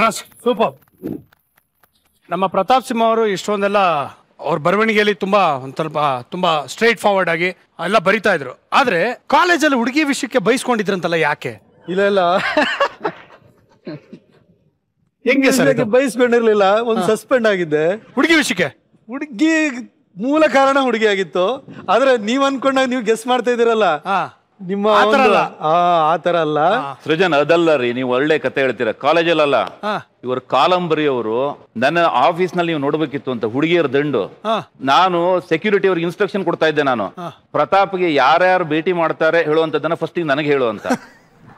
trust super ನಮ್ಮ ಪ್ರತಾಪ್ ಸಿಂಹ ಅವರು ಇಷ್ಟೊಂದೆಲ್ಲ ಅವ್ರ ಬರವಣಿಗೆಯಲ್ಲಿ ತುಂಬಾ ಒಂದ್ ಸ್ವಲ್ಪ ತುಂಬಾ ಸ್ಟ್ರೈಟ್ ಫಾರ್ವರ್ಡ್ ಆಗಿ ಎಲ್ಲ ಬರಿತಾ ಇದ್ರು ಕಾಲೇಜ್ ಕಾಲೇಜಲ್ಲಿ ಹುಡುಗಿ ವಿಷಯಕ್ಕೆ ಬೈಸ್ಕೊಂಡಿದ್ರಂತಲ್ಲ ಯಾಕೆ ಇಲ್ಲ ಇಲ್ಲ ಹೆಂಗೆ ಸರ್ ಬಯಸ್ಕೊಂಡಿರ್ಲಿಲ್ಲ ಒಂದು ಸಸ್ಪೆಂಡ್ ಆಗಿದ್ದೆ ಹುಡುಗಿ ವಿಷಯಕ್ಕೆ ಹುಡುಗಿ ಮೂಲ ಕಾರಣ ಹುಡುಗಿ ಆಗಿತ್ತು ಆದ್ರೆ ನೀವ್ ಅನ್ಕೊಂಡಾಗ ನೀವು ಗೆಸ್ ಮಾಡ್ತಾ ಇದೀರಲ್ಲ ಹಾ ನಿಮ್ಮ ಆತರ ಅಲ್ಲ. ಆ ಅಲ್ಲ ಸೃಜನ್ ಅದಲ್ಲ ರೀ ನೀವು ಒಳ್ಳೆ ಕತೆ ಹೇಳ್ತೀರಾ ಕಾಲೇಜಲ್ಲಲ್ಲ ಹಾ ಇವರು ಕಾಲಂಬರಿಯವರು ನನ್ನ ಆಫೀಸ್ ನಲ್ಲಿ ನೀವು ನೋಡಬೇಕಿತ್ತು ಅಂತ ಹುಡುಗಿಯರ ದಂಡು ನಾನು ಸೆಕ್ಯೂರಿಟಿ ಅವ್ರಿಗೆ ಇನ್ಸ್ಟ್ರಕ್ಷನ್ ಕೊಡ್ತಾ ಇದ್ದೆ ನಾನು ಪ್ರತಾಪ್ಗೆ ಯಾರ್ಯಾರು ಭೇಟಿ ಮಾಡ್ತಾರೆ ಹೇಳುವಂತದನ್ನ ಫಸ್ಟ್ ನನಗೆ ಹೇಳು ಅಂತ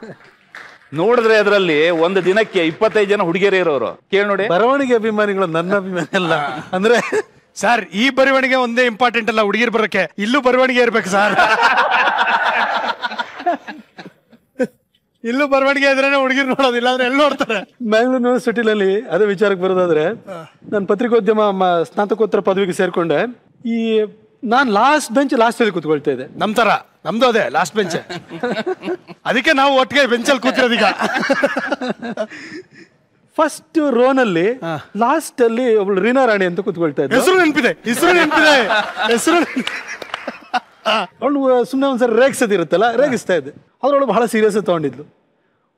ನೋಡಿದ್ರೆ ಅದರಲ್ಲಿ ಒಂದು ದಿನಕ್ಕೆ ಇಪ್ಪತ್ತೈದು ಜನ ಹುಡುಗಿಯರೇ ಇರೋರು ಕೇಳಿ ನೋಡಿ ಬರವಣಿಗೆ ಅಭಿಮಾನಿಗಳು ನನ್ನ ಅಭಿಮಾನಿ ಅಲ್ಲ ಅಂದ್ರೆ ಸರ್ ಈ ಬರವಣಿಗೆ ಒಂದೇ ಇಂಪಾರ್ಟೆಂಟ್ ಅಲ್ಲ ಹುಡುಗಿರ್ ಬರಕ್ಕೆ ಇಲ್ಲೂ ಬರವಣಿಗೆ ಇರ್ಬೇಕು ಸರ್ ಇಲ್ಲೂ ಬರವಣಿಗೆ ಇದ್ರೆ ಹುಡುಗಿರ್ ನೋಡೋದಿಲ್ಲ ಅಂದ್ರೆ ಎಲ್ಲಿ ನೋಡ್ತಾರೆ ಮ್ಯಾಂಗ್ಳೂರ್ ಯೂನಿವರ್ಸಿಟಿನಲ್ಲಿ ಅದೇ ವಿಚಾರಕ್ಕೆ ಬರೋದಾದ್ರೆ ನಾನು ಪತ್ರಿಕೋದ್ಯಮ ಸ್ನಾತಕೋತ್ತರ ಪದವಿಗೆ ಸೇರ್ಕೊಂಡೆ ಈ ನಾನು ಲಾಸ್ಟ್ ಬೆಂಚ್ ಲಾಸ್ಟ್ ಅಲ್ಲಿ ಕೂತ್ಕೊಳ್ತಾ ಇದ್ದೆ ನಮ್ ತರ ನಮ್ದು ಅದೇ ಲಾಸ್ಟ್ ಬೆಂಚ್ ಅದಕ್ಕೆ ನಾವು ಒಟ್ಟಿಗೆ ಬೆಂಚಲ್ಲಿ ಕೂತಿರೋದೀಗ ಫಸ್ಟ್ ರೋನಲ್ಲಿ ಲಾಸ್ಟ್ ಅಲ್ಲಿ ಒಬ್ಳು ರೀನಾ ರಾಣಿ ಅಂತ ಕೂತ್ಕೊಳ್ತಾ ಇದ್ದೆ ಹೆಸರು ನೆನಪಿದೆ ಹೆಸರು ನೆನಪಿದೆ ಹೆಸರು ಅವಳು ಸುಮ್ಮನೆ ಒಂದ್ಸರಿ ರೇಗಿಸೋದಿರುತ್ತಲ್ಲ ರೇಗಿಸ್ತಾ ಇದ್ದೆ ಅದ್ರೊಳಗೆ ಬಹಳ ಸೀರಿಯಸ್ ತೊಗೊಂಡಿದ್ಲು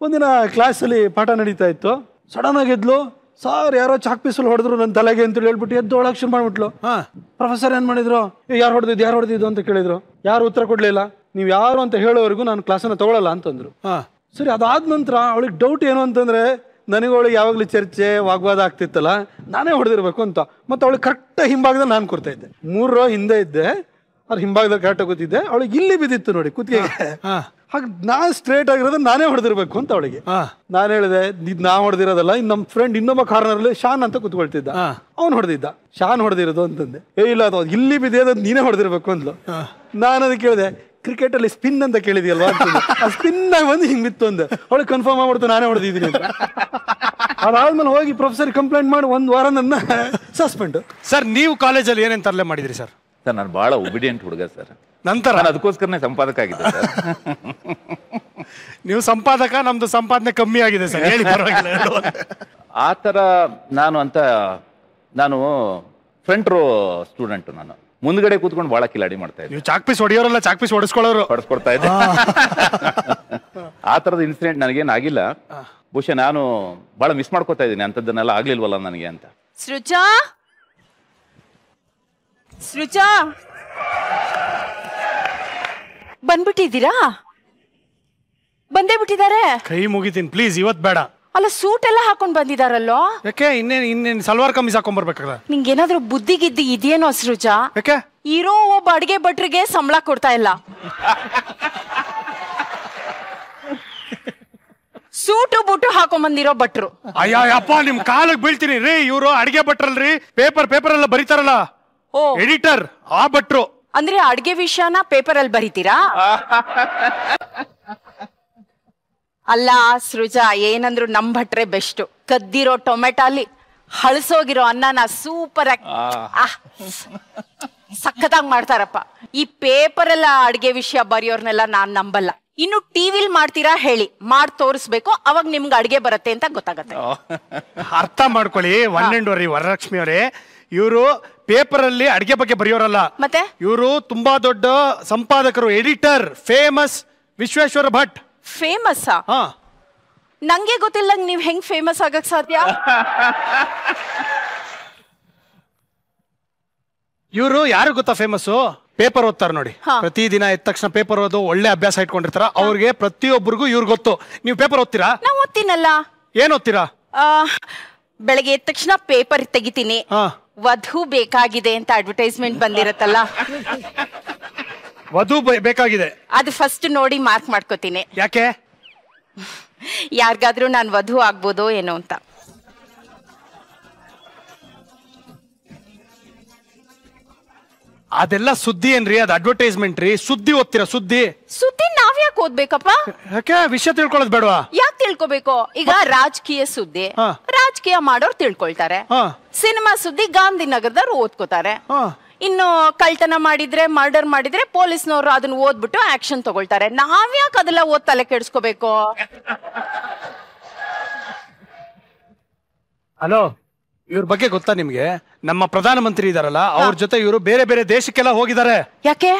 ಒಂದಿನ ಕ್ಲಾಸಲ್ಲಿ ಪಾಠ ನಡೀತಾ ಇತ್ತು ಸಡನ್ ಆಗಿದ್ಲು ಸರ್ ಯಾರೋ ಚಾಕ್ ಪೀಸಲ್ಲಿ ಹೊಡೆದ್ರು ನನ್ನ ತಲೆಗೆ ಅಂತೇಳಿ ಹೇಳ್ಬಿಟ್ಟು ಎದ್ದು ಒಳಗೆ ಶುರು ಮಾಡ್ಬಿಟ್ಲು ಹಾಂ ಪ್ರೊಫೆಸರ್ ಏನು ಮಾಡಿದ್ರು ಯಾರು ಹೊಡೆದಿದ್ದು ಯಾರು ಹೊಡೆದಿದ್ದು ಅಂತ ಕೇಳಿದ್ರು ಯಾರು ಉತ್ತರ ಕೊಡಲಿಲ್ಲ ನೀವು ಯಾರು ಅಂತ ಹೇಳೋವರೆಗೂ ನಾನು ಕ್ಲಾಸನ್ನು ತಗೊಳ್ಳಲ್ಲ ಅಂತಂದ್ರು ಹಾಂ ಸರಿ ಅದಾದ ನಂತರ ಅವಳಿಗೆ ಡೌಟ್ ಏನು ಅಂತಂದ್ರೆ ನನಗೆ ಅವಳಿಗೆ ಯಾವಾಗಲೂ ಚರ್ಚೆ ವಾಗ್ವಾದ ಆಗ್ತಿತ್ತಲ್ಲ ನಾನೇ ಹೊಡೆದಿರ್ಬೇಕು ಅಂತ ಮತ್ತೆ ಅವಳಿಗೆ ಕರೆಕ್ಟ್ ಹಿಂಭಾಗದಲ್ಲಿ ನಾನು ಕೊಡ್ತಾ ಇದ್ದೆ ಮೂರು ಹಿಂದೆ ಇದ್ದೆ ಅವ್ರ ಹಿಂಭಾಗದಲ್ಲಿ ಕರೆಕ್ಟ್ ಕೂತಿದ್ದೆ ಅವಳಿಗೆ ಇಲ್ಲಿ ಬಿದ್ದಿತ್ತು ನೋಡಿ ಕುತ್ತಿಗೆ ಹಾಗೆ ನಾನು ಸ್ಟ್ರೇಟ್ ಆಗಿರೋದು ನಾನೇ ಹೊಡೆದಿರ್ಬೇಕು ಅಂತ ಅವಳಿಗೆ ನಾನು ಹೇಳಿದೆ ನಾ ಹೊಡೆದಿರೋದಲ್ಲ ಇನ್ನು ನಮ್ಮ ಫ್ರೆಂಡ್ ಕಾರ್ನರ್ ಅಲ್ಲಿ ಶಾನ್ ಅಂತ ಕುತ್ಕೊಳ್ತಿದ್ದ ಅವ್ನು ಹೊಡೆದಿದ್ದ ಶಾನ್ ಹೊಡೆದಿರೋದು ಅಂತಂದೆ ಏ ಇಲ್ಲ ಅದು ಇಲ್ಲಿ ಬಿದ್ದೆ ಅದು ನೀನೇ ಹೊಡೆದಿರ್ಬೇಕು ಅಂದ್ಲು ನಾನು ಅದಕ್ಕೆ ಕೇಳಿದೆ ಕ್ರಿಕೆಟ್ ಅಲ್ಲಿ ಸ್ಪಿನ್ ಅಂತ ಕೇಳಿದ್ಯಲ್ವಾ ಸ್ಪಿನ್ ಆಗಿ ಬಂದು ಹಿಂಗೆ ಬಿತ್ತು ಅಂದೆ ಅವಳಿಗೆ ಕನ್ಫರ್ಮ್ ಮಾಡ್ಬಿಟ್ಟು ನಾನೇ ಹೊಡೆದಿದ್ದೀನಿ ಅಂತ ಅದಾದ್ಮೇಲೆ ಹೋಗಿ ಪ್ರೊಫೆಸರ್ ಕಂಪ್ಲೇಂಟ್ ಮಾಡಿ ಒಂದು ವಾರ ನನ್ನ ಸಸ್ಪೆಂಡ್ ಸರ್ ನೀವು ಕಾಲೇಜಲ್ಲಿ ಏನೇನು ತರಲೆ ಮಾಡಿದ್ರಿ ಸರ್ ಸರ್ ನಾನು ಬಹಳ ಒಬಿಡಿಯಂಟ್ ಹುಡುಗ ಸರ್ ನಂತರ ನಾನು ಅದಕ್ಕೋಸ್ಕರನೇ ಸಂಪಾದಕ ಆಗಿದೆ ನೀವು ಸಂಪಾದಕ ನಮ್ದು ಸಂಪಾದನೆ ಕಮ್ಮಿ ಆಗಿದೆ ಸರ್ ಹೇಳಿ ಆ ಥರ ನಾನು ಅಂತ ನಾನು ಫ್ರಂಟ್ ರೋ ಸ್ಟೂಡೆಂಟ್ ನಾನು ಮುಂದ್ಗಡೆ ಕೂತ್ಕೊಂಡು ಭಾಳ ಕಿಲಾಡಿ ಮಾಡ್ತಾ ಇದ್ದೆ ನೀವು ಚಾಕ್ ಪೀಸ್ ಹೊಡೆಯೋರಲ್ಲ ಚಾಕ್ ಪೀಸ್ ಹೊಡೆಸ್ಕೊಳ್ಳೋರು ಹೊಡೆಸ್ಕೊಡ್ತಾ ಇದ್ದೆ ಆ ಥರದ ಇನ್ಸಿಡೆಂಟ್ ನನಗೇನು ಆಗಿಲ್ಲ ಬಹುಶಃ ನಾನು ಬಹಳ ಮಿಸ್ ಮಾಡ್ಕೋತಾ ಇದ್ದೀನಿ ಅಂಥದ್ದನ್ನೆಲ್ಲ ಆಗ್ಲಿಲ್ವಲ್ಲ ನನಗೆ ಅಂತ ಸೃಜಾ ಸೃಜಾ ಬಂದ್ಬಿಟ್ಟಿದ್ದೀರಾ ಬಂದೇ ಬಿಟ್ಟಿದ್ದಾರೆ ಕೈ ಮುಗಿತೀನಿ ಪ್ಲೀಸ್ ಇವತ್ ಬೇಡ ಅಲ್ಲ ಸೂಟ್ ಎಲ್ಲ ಹಾಕೊಂಡ್ ಬಂದಿದಾರಲ್ಲೋ ಯಾಕೆ ಇನ್ನೇನ್ ಇನ್ನೇನ್ ಸಲ್ವಾರ್ ಕಮಿಸ್ ಹಾಕೊಂಡ್ ಬರ್ಬೇಕಾಗ ನಿಂಗೆ ಏನಾದರೂ ಬುದ್ಧಿ ಗಿದ್ದಿ ಇದೆಯೇನೋ ಸೃಜಾ ಯಾಕೆ ಇರೋ ಒಬ್ಬ ಅಡ್ಗೆ ಭಟ್ರಿಗೆ ಸಂಬಳ ಕೊಡ್ತಾ ಇಲ್ಲ ಸೂಟು ಬೂಟು ಹಾಕೊಂಡ್ ಬಂದಿರೋ ಭಟ್ರು ಅಯ್ಯಪ್ಪ ನಿಮ್ ಕಾಲಕ್ ಬೀಳ್ತೀನಿ ರೀ ಇವರು ಅಡ್ಗೆ ಭಟ್ರಲ್ರಿ ಪೇಪರ್ ಪೇಪರ್ ಎಲ್ಲ ಬರೀತಾರಲ್ಲ ಎಡಿಟರ್ ಆ ಭಟ್ರು ಅಂದ್ರೆ ಅಡ್ಗೆ ವಿಷಯನ ಪೇಪರ್ ಅಲ್ಲಿ ಬರೀತೀರಾ ಅಲ್ಲ ಸೃಜಾ ಏನಂದ್ರು ನಮ್ ಭಟ್ರೆ ಬೆಸ್ಟ್ ಕದ್ದಿರೋ ಟೊಮೆಟೊ ಅಲ್ಲಿ ಹಳಸೋಗಿರೋ ಅನ್ನನ ಸೂಪರ್ ಆಗಿ ಸಖತ್ತಾಗಿ ಮಾಡ್ತಾರಪ್ಪ ಈ ಪೇಪರ್ ಎಲ್ಲ ಅಡ್ಗೆ ವಿಷಯ ಬರೆಯೋರ್ನೆಲ್ಲ ನಾನ್ ನಂಬಲ್ಲ ಇನ್ನು ಟಿವಿಲ್ ಮಾಡ್ತೀರಾ ಹೇಳಿ ಮಾಡಿ ತೋರಿಸ್ಬೇಕು ಅವಾಗ ನಿಮ್ಗೆ ಅಡ್ಗೆ ಬರುತ್ತೆ ಅಂತ ಗೊತ್ತಾಗತ್ತೆ ಅರ್ಥ ಮಾಡ್ಕೊಳ್ಳಿ ಒನ್ ಅಂಡ್ ವರಲಕ್ಷ್ಮಿ ಅವರೇ ಇವರು ಪೇಪರಲ್ಲಿ ಅಡಿಗೆ ಬಗ್ಗೆ ಬರೆಯೋರಲ್ಲ ಮತ್ತೆ ಇವರು ತುಂಬಾ ದೊಡ್ಡ ಸಂಪಾದಕರು editor famous Vishweshwara Bhat famous ನಂಗೆ ಗೊತ್ತಿಲ್ಲ ನೀವ್ ಹೆಂಗ್ ಫೇಮಸ್ ಆಗಕ್ ಸಾಧ್ಯ ಇವರು ಯಾರು ಗೊತ್ತಾ ಫೇಮಸ್ ಪೇಪರ್ ಓದ್ತಾರೆ ನೋಡಿ ಪ್ರತಿ ದಿನ ಎದ್ದ ತಕ್ಷಣ ಪೇಪರ್ ಓದೋ ಒಳ್ಳೆ ಅಭ್ಯಾಸ ಇಟ್ಕೊಂಡಿರ್ತಾರ ಅವ್ರಿಗೆ ಪ್ರತಿಯೊಬ್ಬರಿಗೂ ಇವ್ರು ಗೊತ್ತು ನೀವು ಪೇಪರ್ ಓದ್ತೀರಾ ನಾವು ಓದ್ತೀನಲ್ಲ ಏನ್ ಓದ್ತೀರಾ ಬೆಳಗ್ಗೆ ಎದ್ದ ತಕ್ಷಣ ಪೇಪರ್ ತೆಗಿತೀನಿ ವಧು ಬೇಕಾಗಿದೆ ಅಂತ ಅಡ್ವರ್ಟೈಸ್ಮೆಂಟ್ ಬಂದಿರತ್ತಲ್ಲ ವಧು ಬೇಕಾಗಿದೆ ಅದು ಫಸ್ಟ್ ನೋಡಿ ಮಾರ್ಕ್ ಮಾಡ್ಕೋತೀನಿ ಯಾಕೆ ಯಾರಿಗಾದ್ರೂ ನಾನು ವಧು ಆಗ್ಬೋದೋ ಏನೋ ಅಂತ ಅದೆಲ್ಲ ಸುದ್ದಿ ಏನ್ರಿ ಅದ್ ಅಡ್ವರ್ಟೈಸ್ಮೆಂಟ್ ರೀ ಸುದ್ದಿ ಓದ್ತೀರಾ ಸುದ್ದಿ ಸುದ್ದಿ ನಾವ್ ಯಾಕೆ ಓದ್ಬೇಕಪ್ಪ ಯಾಕೆ ವಿಷಯ ತಿಳ್ಕೊಳ್ಳೋದು ಬೇಡವಾ ಯಾಕೆ ತಿಳ್ಕೊಬೇಕು ಈಗ ರಾಜಕೀಯ ಸುದ್ದಿ ರಾಜಕೀಯ ಮಾಡೋರು ತಿಳ್ಕೊಳ್ತಾರೆ ಸಿನಿಮಾ ಸುದ್ದಿ ಗಾಂಧಿನಗರದವ್ರು ಓದ್ಕೋತಾರೆ ಇನ್ನು ಕಳ್ತನ ಮಾಡಿದ್ರೆ ಮರ್ಡರ್ ಮಾಡಿದ್ರೆ ಪೊಲೀಸ್ನವರು ಅದನ್ನ ಓದ್ಬಿಟ್ಟು ಆಕ್ಷನ್ ತಗೊಳ್ತಾರೆ ಯಾಕೆ ಅದೆಲ್ಲ ಓದ್ ತಲೆ ಕೆಡಿಸ್ಕೋಬೇಕು ಹಲೋ ಇವ್ರ ಬಗ್ಗೆ ಗೊತ್ತಾ ನಿಮ್ಗೆ ನಮ್ಮ ಪ್ರಧಾನ ಮಂತ್ರಿ ಇದಾರಲ್ಲ ಅವ್ರ ಜೊತೆ ಇವರು ಬೇರೆ ಬೇರೆ ದೇಶಕ್ಕೆಲ್ಲ ಹೋಗಿದ್ದಾರೆ ಯಾಕೆ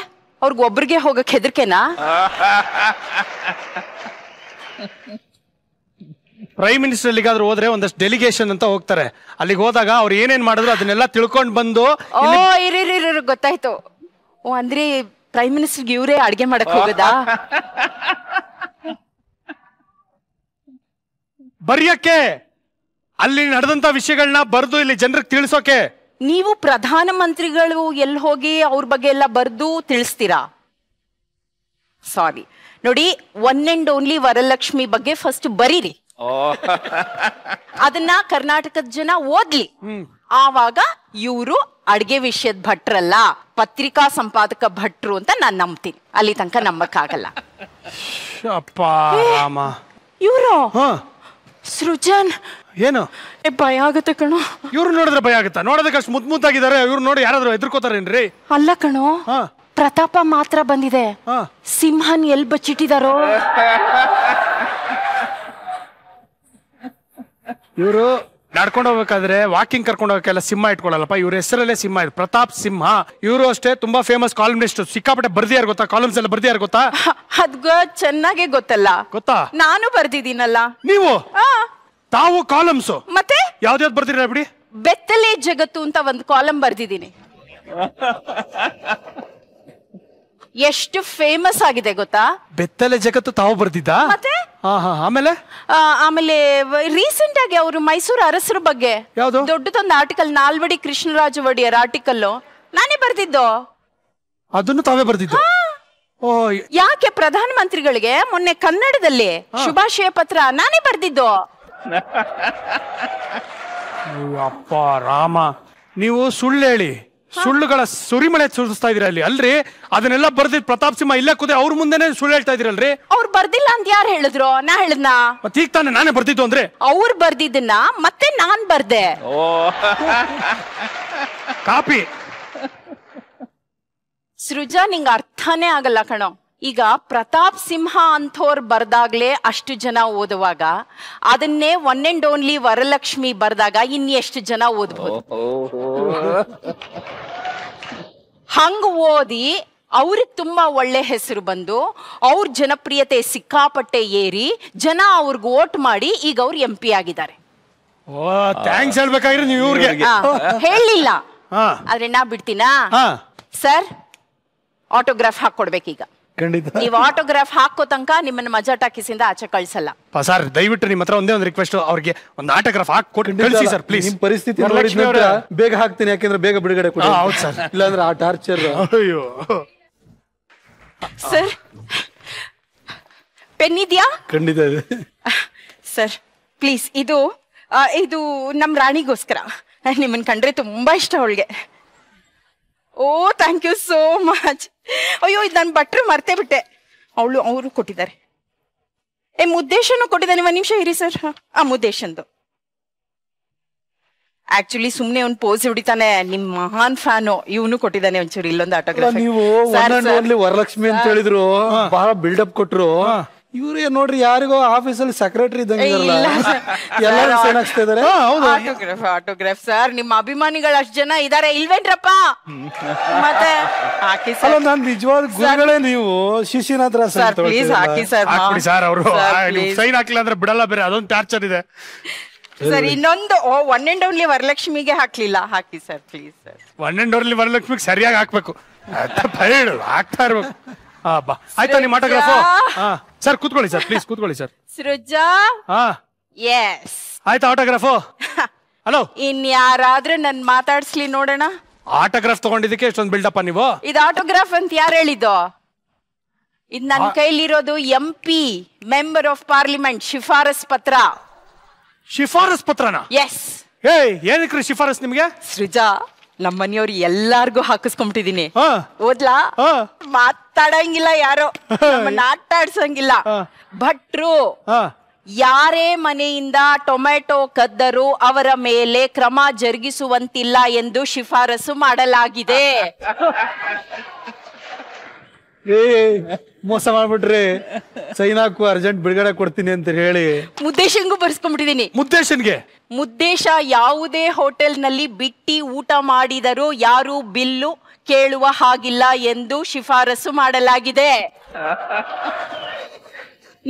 ಒಬ್ರಿಗೆ ಹೋಗಕ್ಕೆ ಹೆದರ್ಕೆನಾ ಪ್ರೈಮ್ ಮಿನಿಸ್ಟರ್ ಅಲ್ಲಿಗಾದ್ರೂ ಹೋದ್ರೆ ಒಂದಷ್ಟು ಡೆಲಿಗೇಷನ್ ಅಂತ ಹೋಗ್ತಾರೆ ಅಲ್ಲಿಗೆ ಹೋದಾಗ ಅವ್ರು ಏನೇನ್ ಮಾಡಿದ್ರು ಅದನ್ನೆಲ್ಲ ತಿಳ್ಕೊಂಡು ಬಂದು ಗೊತ್ತಾಯ್ತು ಓ ಅಂದ್ರೆ ಪ್ರೈಮ್ ಮಿನಿಸ್ಟರ್ ಇವರೇ ಅಡಿಗೆ ಮಾಡಕ್ ಹೋಗೋದಾ ಬರಿಯಕ್ಕೆ ಅಲ್ಲಿ ನಡೆದಂತ ವಿಷಯಗಳನ್ನ ಬರೆದು ಇಲ್ಲಿ ಜನರಿಗೆ ತಿಳಿಸೋಕೆ ನೀವು ಪ್ರಧಾನ ಮಂತ್ರಿಗಳು ಎಲ್ಲಿ ಹೋಗಿ ಅವ್ರ ಬಗ್ಗೆ ಎಲ್ಲ ಬರೆದು ತಿಳಿಸ್ತೀರಾ ಸಾರಿ ನೋಡಿ ಒನ್ ಅಂಡ್ ಓನ್ಲಿ ವರಲಕ್ಷ್ಮಿ ಬಗ್ಗೆ ಫಸ್ಟ್ ಬರೀರಿ ಅದನ್ನ ಕರ್ನಾಟಕದ ಜನ ಓದ್ಲಿ ಆವಾಗ ಇವರು ಅಡ್ಗೆ ವಿಷಯದ ಭಟ್ರಲ್ಲ ಪತ್ರಿಕಾ ಸಂಪಾದಕ ಭಟ್ರು ಅಂತ ನಾನ್ ನಂಬ್ತೀನಿ ಅಲ್ಲಿ ತನಕ ನಂಬಕ್ಕಾಗಲ್ಲ ಇವರು ಸೃಜನ್ ಏನು ಭಯ ಆಗುತ್ತೆ ಕಣೋ ಇವ್ರು ನೋಡಿದ್ರೆ ಭಯ ಆಗುತ್ತಾ ನೋಡೋದಕ್ಕೆ ಅಷ್ಟು ಮುದ್ದು ಮುದ್ದಾಗಿದ್ದಾರೆ ಇವ್ರು ನೋಡಿ ಯಾರಾದ್ರೂ ಹೆದರ್ಕೋತಾರೇನ್ರಿ ಅಲ್ಲ ಕಣೋ ಪ್ರತಾಪ ಮಾತ್ರ ಬಂದಿದೆ ಸಿಂಹನ್ ಎಲ್ ಬಚ್ಚಿಟ್ಟಿದಾರೋ ಇವರು ನಡ್ಕೊಂಡು ಹೋಗ್ಬೇಕಾದ್ರೆ ವಾಕಿಂಗ್ ಕರ್ಕೊಂಡು ಹೋಗಕ್ಕೆಲ್ಲ ಸಿಂಹ ಇಟ್ಕೊಳ್ಳಲ್ಲಪ್ಪ ಇವ್ರ ಹೆಸರಲ್ಲೇ ಸಿಂಹ ಇದೆ ಪ್ರತಾಪ್ ಸಿಂಹ ಇವರು ಅಷ್ಟೇ ತುಂಬಾ ಫೇಮಸ್ ಕಾಲಮ್ನಿಸ್ಟ್ ಸಿಕ್ಕಾಪಟ್ಟೆ ಬರ್ದಿಯಾರ್ ಗೊತ್ತಾ ಕಾಲಮ್ಸ್ ಎಲ್ಲ ಬರ್ದಿಯಾರ್ ಗೊತ್ತಾ ಅದ್ ಚೆನ್ನಾಗಿ ಗೊತ್ತಲ್ಲ ಗೊತ್ತಾ ನಾನು ಬರ್ದಿದ್ದೀನಲ್ಲ ನೀವು ತಾವು ಕಾಲಮ್ಸ್ ಮತ್ತೆ ಯಾವ್ದ್ಯಾವ್ದು ಬರ್ದಿರ ಬಿಡಿ ಬೆತ್ತಲೆ ಜಗತ್ತು ಅಂತ ಒಂದು ಕಾಲಮ್ ಬರ್ದಿದ್ದೀನಿ ಎಷ್ಟು ಫೇಮಸ್ ಆಗಿದೆ ಗೊತ್ತಾ ಬೆತ್ತಲೆ ಜಗತ್ತು ತಾವು ಬರ್ದಿದ್ದ ಮತ್ತೆ ಆಮೇಲೆ ಆಮೇಲೆ ರೀಸೆಂಟ್ ಆಗಿ ಅವರು ಮೈಸೂರು ಅರಸರ ಬಗ್ಗೆ ದೊಡ್ಡದೊಂದು ಆರ್ಟಿಕಲ್ ನಾಲ್ವಡಿ ಕೃಷ್ಣರಾಜ ಒಡೆಯರ್ ಆರ್ಟಿಕಲ್ ನಾನೇ ಬರ್ದಿದ್ದು ಅದನ್ನು ತಾವೇ ಬರ್ದಿದ್ದು ಓ ಪ್ರಧಾನ ಯಾಕೆ ಪ್ರಧಾನಮಂತ್ರಿಗಳಿಗೆ ಮೊನ್ನೆ ಕನ್ನಡದಲ್ಲಿ ಶುಭಾಶಯ ಪತ್ರ ನಾನೇ ಬರ್ದಿದ್ದು ಅಪ್ಪಾ ಅಪ್ಪ ರಾಮ ನೀವು ಸುಳ್ಳು ಹೇಳಿ ಸುಳ್ಳುಗಳ ಸುರಿಮಳೆ ಸುರಿಸ್ತಾ ಇದೀರ ಅಲ್ಲಿ ಅಲ್ರಿ ಅದನ್ನೆಲ್ಲ ಬರ್ದಿದ್ ಪ್ರತಾಪ್ ಸಿಂಹ ಇಲ್ಲ ಕುದ್ರೆ ಅವ್ರ ಮುಂದೆನೆ ಸುಳ್ಳು ಹೇಳ್ತಾ ಇದ್ರಲ್ರಿ ಅವ್ರು ಬರ್ದಿಲ್ಲ ಅಂತ ಯಾರು ಹೇಳಿದ್ರು ನಾ ಹೇಳದ್ನ ಮತ್ತೆ ಈಗ ತಾನೇ ನಾನೇ ಬರ್ದಿದ್ದು ಅಂದ್ರೆ ಅವ್ರು ಬರ್ದಿದ್ದನ್ನ ಮತ್ತೆ ನಾನ್ ಬರ್ದೆ ಓ ಕಾಪಿ ಸೃಜಾ ನಿಂಗ ಅರ್ಥನೇ ಆಗಲ್ಲ ಕಣೋ ಈಗ ಪ್ರತಾಪ್ ಸಿಂಹ ಅಂಥವ್ರು ಬರೆದಾಗಲೇ ಅಷ್ಟು ಜನ ಓದುವಾಗ ಅದನ್ನೇ ಒನ್ ಅಂಡ್ ಓನ್ಲಿ ವರಲಕ್ಷ್ಮಿ ಬರೆದಾಗ ಇನ್ನೆಷ್ಟು ಜನ ಓದ್ಬೋದು ಹಂಗ ಓದಿ ಅವ್ರಿಗೆ ತುಂಬಾ ಒಳ್ಳೆ ಹೆಸರು ಬಂದು ಅವ್ರ ಜನಪ್ರಿಯತೆ ಸಿಕ್ಕಾಪಟ್ಟೆ ಏರಿ ಜನ ಅವ್ರಿಗೆ ಓಟ್ ಮಾಡಿ ಈಗ ಅವ್ರು ಎಂ ಪಿ ಆಗಿದ್ದಾರೆ ಹೇಳಿಲ್ಲ ಆದ್ರೆ ನಾ ಬಿಡ್ತೀನಾ ಸರ್ ಆಟೋಗ್ರಾಫ್ ಹಾಕೊಡ್ಬೇಕೀಗ ಖಂಡಿತ ನೀವು ಆಟೋಗ್ರಾಫ್ ಹಾಕೋ ತನಕ ನಿಮ್ಮನ್ನ ಮಜಾ ಟಾಕಿಸಿಂದ ಆಚೆ ಕಳ್ಸಲ್ಲ ಸರ್ ದಯವಿಟ್ಟು ನಿಮ್ಮ ಹತ್ರ ಒಂದೇ ಒಂದು ರಿಕ್ವೆಸ್ಟ್ ಅವ್ರಿಗೆ ಒಂದು ಆಟೋಗ್ರಾಫ್ ಹಾಕಿ ಸರ್ ಪ್ಲೀಸ್ ನಿಮ್ಮ ಪರಿಸ್ಥಿತಿ ಬೇಗ ಹಾಕ್ತೀನಿ ಯಾಕಂದ್ರೆ ಬೇಗ ಬಿಡುಗಡೆ ಕೊಡಿ ಹೌದು ಸರ್ ಇಲ್ಲಾಂದ್ರೆ ಆ ಟಾರ್ಚರ್ ಅಯ್ಯೋ ಸರ್ ಪೆನ್ ಇದೆಯಾ ಖಂಡಿತ ಇದೆ ಸರ್ ಪ್ಲೀಸ್ ಇದು ಇದು ನಮ್ಮ ರಾಣಿಗೋಸ್ಕರ ನಿಮ್ಮನ್ನ ಕಂಡ್ರೆ ತುಂಬಾ ಇಷ್ಟ ಅವಳಿಗೆ ಓ ಥ್ಯಾಂಕ್ ಯು ಸೋ ಮಚ್ ಅಯ್ಯೋ ಇದು ನಾನು ಭಟ್ರು ಮರ್ತೇ ಬಿಟ್ಟೆ ಅವಳು ಅವರು ಕೊಟ್ಟಿದ್ದಾರೆ ಏ ಮುದ್ದೇಶನು ಕೊಟ್ಟಿದ್ದಾನೆ ಒಂದು ನಿಮಿಷ ಇರಿ ಸರ್ ಆ ಮುದ್ದೇಶಂದು ಆಕ್ಚುಲಿ ಸುಮ್ನೆ ಅವ್ನು ಪೋಸ್ ಹಿಡಿತಾನೆ ನಿಮ್ ಮಹಾನ್ ಫ್ಯಾನ್ ಇವನು ಕೊಟ್ಟಿದ್ದಾನೆ ಒಂಚೂರು ಇಲ್ಲೊಂದು ಆಟೋಗ್ರಾಫ್ ವರಲಕ್ಷ್ಮಿ ಅಂತ ಹೇಳಿದ್ರು ಬಹಳ ಬಿಲ್ಡಪ್ ಕೊಟ್ರು ಇವ್ರೇ ನೋಡ್ರಿ ಯಾರಿಗೋ ಆಫೀಸಲ್ಲಿ ಸೆಕ್ರೆಟರಿ ಇದ್ದಂಗೆ ಎಲ್ಲರೂ ಸೈನ್ ಹಾಕ್ಸ್ತಾ ಆಟೋಗ್ರಾಫ್ ಆಟೋಗ್ರಾಫ್ ಸರ್ ನಿಮ್ಮ ಅಭಿಮಾನಿಗಳು ಅಷ್ಟು ಜನ ಇದಾರೆ ಇಲ್ವೇನ್ರಪ್ಪ ಮತ್ತೆ ಹಾಕಿ ಸರ್ ನಾನು ನಿಜವಾದ ಗುರುಗಳೇ ನೀವು ಶಿಶಿನಾಥ್ ಸರ್ ಪ್ಲೀಸ್ ಹಾಕಿ ಸರ್ ಸರ್ ಅವರು ಸೈನ್ ಹಾಕಿಲ್ಲ ಅಂದ್ರೆ ಬಿಡಲ್ಲ ಬೇರೆ ಅದೊಂದು ಟಾರ್ಚರ್ ಇದೆ ಸರ್ ಇನ್ನೊಂದು ಓ ಒನ್ ಅಂಡ್ ಓನ್ಲಿ ವರಲಕ್ಷ್ಮಿಗೆ ಹಾಕ್ಲಿಲ್ಲ ಹಾಕಿ sir please sir one and only ವರಲಕ್ಷ್ಮಿಗೆ ಸರಿಯಾಗಿ ಹಾಕ್ಬೇಕು ಹೇಳು ಹಾಕ್ತಾ ಇರ್ಬೇಕು ಹಾ ಬಾ ಆಯ್ತಾ ನಿಮ್ಮ ಆಟೋಗ್ರಾಫ್ ಸರ್ ಕೂತ್ಕೊಳ್ಳಿ ಸರ್ ಪ್ಲೀಸ್ ಕೂತ್ಕೊಳ್ಳಿ ಸರ್ ಶ್ರೀಜಾ ಹಾ ಎಸ್ ಆಯ್ತಾ ಆಟೋಗ್ರಾಫ್ ಹಲೋ ಯಾರಾದ್ರೂ ನನ್ ಮಾತಾಡ್ಸ್ಲಿ ನೋಡೋಣ ಆಟೋಗ್ರಾಫ್ ತಗೊಂಡಿದ್ದಕ್ಕೆ ಎಷ್ಟೊಂದು ಬಿಲ್ಡಪ್ಪ ನೀವು ಇದು ಆಟೋಗ್ರಾಫ್ ಅಂತ ಯಾರು ಹೇಳಿದ್ದು ಇದು ನನ್ನ ಕೈಲಿರೋದು M P member of parliament ಶಿಫಾರಸ್ ಪತ್ರ ಶಿಫಾರಸ್ ಪತ್ರನಾ ಎಸ್ ಏಯ್ ಏನಕ್ಕೆ ಶಿಫಾರಸ್ ನಿಮಗೆ ಸೃಜಾ ನಮ್ಮನೆಯವ್ರು ಎಲ್ಲಾರ್ಗು ಹಾಕಿಸ್ಕೊಂಬಿಟ್ಟಿದೀನಿ ಓದ್ಲಾ ಮಾತಾಡಂಗಿಲ್ಲ ಯಾರು ನಮ್ಮನ್ನ ಭಟ್ರು ಯಾರೇ ಮನೆಯಿಂದ ಟೊಮೆಟೊ ಕದ್ದರು ಅವರ ಮೇಲೆ ಕ್ರಮ ಜರುಗಿಸುವಂತಿಲ್ಲ ಎಂದು ಶಿಫಾರಸು ಮಾಡಲಾಗಿದೆ ಏ ಮೋಸ ಮಾಡ್ಬಿಟ್ರಿ ಸೈನಾಕು ಅರ್ಜೆಂಟ್ ಬಿಡುಗಡೆ ಕೊಡ್ತೀನಿ ಅಂತ ಹೇಳಿ ಮುದ್ದೇಶನ್ಗೂ ಬರ್ಸ್ಕೊಂಡ್ಬಿಟ್ಟಿದೀನಿ ಮುದ್ದೇಶನ್ಗೆ ಮುದ್ದೇಶ ಯಾವುದೇ ಹೋಟೆಲ್ ನಲ್ಲಿ ಬಿಟ್ಟಿ ಊಟ ಮಾಡಿದರೂ ಯಾರು ಬಿಲ್ಲು ಕೇಳುವ ಹಾಗಿಲ್ಲ ಎಂದು ಶಿಫಾರಸು ಮಾಡಲಾಗಿದೆ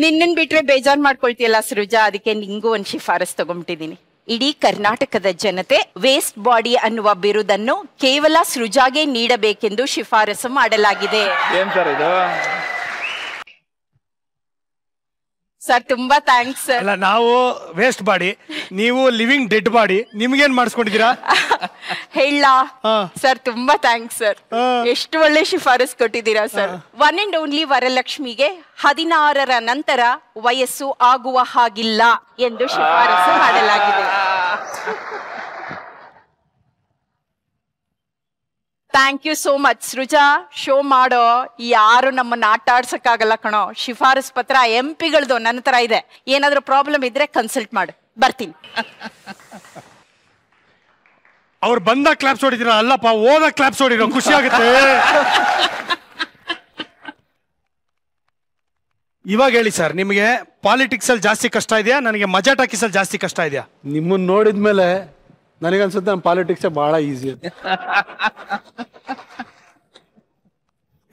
ನಿನ್ನನ್ ಬಿಟ್ರೆ ಬೇಜಾರ್ ಮಾಡ್ಕೊಳ್ತೀಯಲ್ಲ ಸೃಜಾ ಅದಕ್ಕೆ ನಿಂಗೂ ಒಂದ್ ಶಿಫಾರಸ್ ತಗೊಂಡ್ಬಿಟ್ಟಿದೀನಿ ಇಡೀ ಕರ್ನಾಟಕದ ಜನತೆ ವೇಸ್ಟ್ ಬಾಡಿ ಅನ್ನುವ ಬಿರುದನ್ನು ಕೇವಲ ಸೃಜಾಗೆ ನೀಡಬೇಕೆಂದು ಶಿಫಾರಸು ಮಾಡಲಾಗಿದೆ ಸರ್ ತುಂಬಾ ಥ್ಯಾಂಕ್ಸ್ ಸರ್ ಅಲ್ಲ ನಾವು ವೇಸ್ಟ್ ಬಾಡಿ ನೀವು ಲಿವಿಂಗ್ ಡೆಡ್ ಬಾಡಿ ನಿಮ್ಗೇನ್ ಮಾಡಿಸ್ಕೊಂಡಿದ್ದೀರಾ ಹೇಳ ಸರ್ ತುಂಬಾ ಥ್ಯಾಂಕ್ಸ್ ಸರ್ ಎಷ್ಟು ಒಳ್ಳೆ ಶಿಫಾರಸ್ ಕೊಟ್ಟಿದ್ದೀರಾ ಸರ್ ಒನ್ ಅಂಡ್ ಓನ್ಲಿ ವರಲಕ್ಷ್ಮಿಗೆ ಹದಿನಾರರ ನಂತರ ವಯಸ್ಸು ಆಗುವ ಹಾಗಿಲ್ಲ ಎಂದು ಶಿಫಾರಸು ಮಾಡಲಾಗಿದೆ thank you so much Srija show ಮಾಡೋ ಯಾರು ನಮ್ಮನ್ನ ಆಟ ಆಡ್ಸಕ್ಕಾಗಲ್ಲ ಕಣೋ ಶಿಫಾರಸ್ ಪತ್ರ ಎಂ ಪಿಗಳದು ನನ್ನ ತರ ಇದೆ ಏನಾದ್ರೂ ಪ್ರಾಬ್ಲಮ್ ಇದ್ರೆ ಕನ್ಸಲ್ಟ್ ಮಾಡು ಬರ್ತೀನಿ ಅವ್ರು ಬಂದ ಕ್ಲಾಪ್ಸ್ ಹೊಡಿದಿರ ಅಲ್ಲಪ್ಪ ಓದ ಕ್ಲಾಪ್ಸ್ ಹೊಡಿರ ಖುಷಿ ಆಗುತ್ತೆ ಇವಾಗ ಹೇಳಿ ಸರ್ ನಿಮಗೆ ಪಾಲಿಟಿಕ್ಸ್ ಅಲ್ಲಿ ಜಾಸ್ತಿ ಕಷ್ಟ ಇದೆಯಾ ನನಗೆ ಮಜಾ ಟಾಕಿಸ್ ಅಲ್ಲಿ ಜಾಸ್ತಿ ಕಷ್ಟ ಇದೆಯಾ ನಿಮ್ಮನ್ನ ನೋಡಿದ್ಮೇಲೆ ನನಗನ್ಸುತ್ತೆ ನಮ್ಮ ಪಾಲಿಟಿಕ್ಸೇ ಬಹಳ ಈಸಿ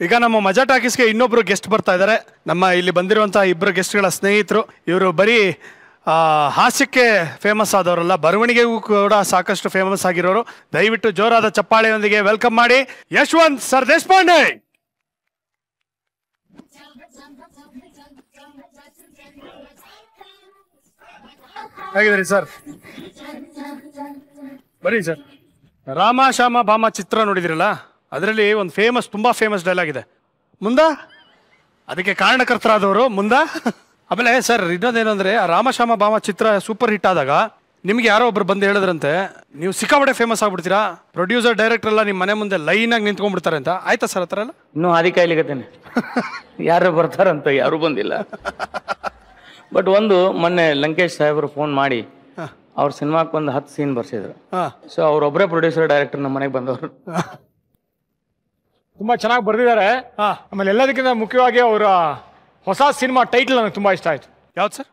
ಈಗ ನಮ್ಮ ಮಜಾ ಟಾಕೀಸ್ಗೆ ಇನ್ನೊಬ್ರು ಗೆಸ್ಟ್ ಬರ್ತಾ ಇದ್ದಾರೆ ನಮ್ಮ ಇಲ್ಲಿ ಬಂದಿರುವಂತಹ ಇಬ್ಬರು ಗೆಸ್ಟ್ಗಳ ಸ್ನೇಹಿತರು ಇವರು ಬರೀ ಹಾಸ್ಯಕ್ಕೆ ಫೇಮಸ್ ಆದವರಲ್ಲ ಬರವಣಿಗೆಗೂ ಕೂಡ ಸಾಕಷ್ಟು ಫೇಮಸ್ ಆಗಿರೋರು ದಯವಿಟ್ಟು ಜೋರಾದ ಚಪ್ಪಾಳೆಯೊಂದಿಗೆ ವೆಲ್ಕಮ್ ಮಾಡಿ ಯಶವಂತ್ ಸರ್ ದೇಶಪಾಂಡೆ ಹೇಗಿದ್ದೀರಿ ಸರ್ ಬರೀ ಸರ್ ರಾಮ ಶ್ಯಾಮ ಭಾಮ ಚಿತ್ರ ನೋಡಿದಿರಲ್ಲ ಅದರಲ್ಲಿ ಒಂದು ಫೇಮಸ್ ತುಂಬ ಫೇಮಸ್ ಡೈಲಾಗ್ ಇದೆ ಮುಂದ ಅದಕ್ಕೆ ಕಾರಣಕರ್ತರಾದವರು ಮುಂದ ಆಮೇಲೆ ಸರ್ ಇನ್ನೊಂದೇನು ಏನಂದ್ರೆ ಆ ರಾಮಶ್ಯಾಮ ಭಾಮ ಚಿತ್ರ ಸೂಪರ್ ಹಿಟ್ ಆದಾಗ ನಿಮ್ಗೆ ಯಾರೋ ಒಬ್ರು ಬಂದು ಹೇಳಿದ್ರಂತೆ ನೀವು ಸಿಕ್ಕಾಪಡೆ ಫೇಮಸ್ ಆಗ್ಬಿಡ್ತೀರಾ ಪ್ರೊಡ್ಯೂಸರ್ ಡೈರೆಕ್ಟರ್ ಎಲ್ಲ ನಿಮ್ಮ ಮನೆ ಮುಂದೆ ಲೈನ್ ಆಗಿ ನಿಂತ್ಕೊಂಡ್ಬಿಡ್ತಾರೆ ಅಂತ ಆಯ್ತಾ ಸರ್ ಹತ್ರ ಇನ್ನೂ ಅದಿಕಾಯ್ಲಿಗತ್ತೇನೆ ಯಾರು ಬರ್ತಾರಂತ ಯಾರು ಬಂದಿಲ್ಲ ಬಟ್ ಒಂದು ಮೊನ್ನೆ ಲಂಕೇಶ್ ಸಾಹೇಬರು ಫೋನ್ ಮಾಡಿ ಅವ್ರ ಸಿನಿಮಾಕ್ ಒಂದು ಹತ್ತು ಸೀನ್ ಬರ್ಸಿದ್ರು ಹಾಂ ಸೊ ಅವ್ರೊಬ್ಬರೇ ಪ್ರೊಡ್ಯೂಸರ್ ಡೈರೆಕ್ಟರ್ ನಮ್ಮ ಮನೆಗೆ ಬಂದವರು ತುಂಬ ಚೆನ್ನಾಗಿ ಬರ್ದಿದ್ದಾರೆ ಆಮೇಲೆ ಎಲ್ಲದಕ್ಕಿಂತ ಮುಖ್ಯವಾಗಿ ಅವರ ಹೊಸ ಸಿನಿಮಾ ಟೈಟಲ್ ನನಗೆ ತುಂಬ ಇಷ್ಟ ಆಯಿತು ಯಾವ್ದು ಸರ್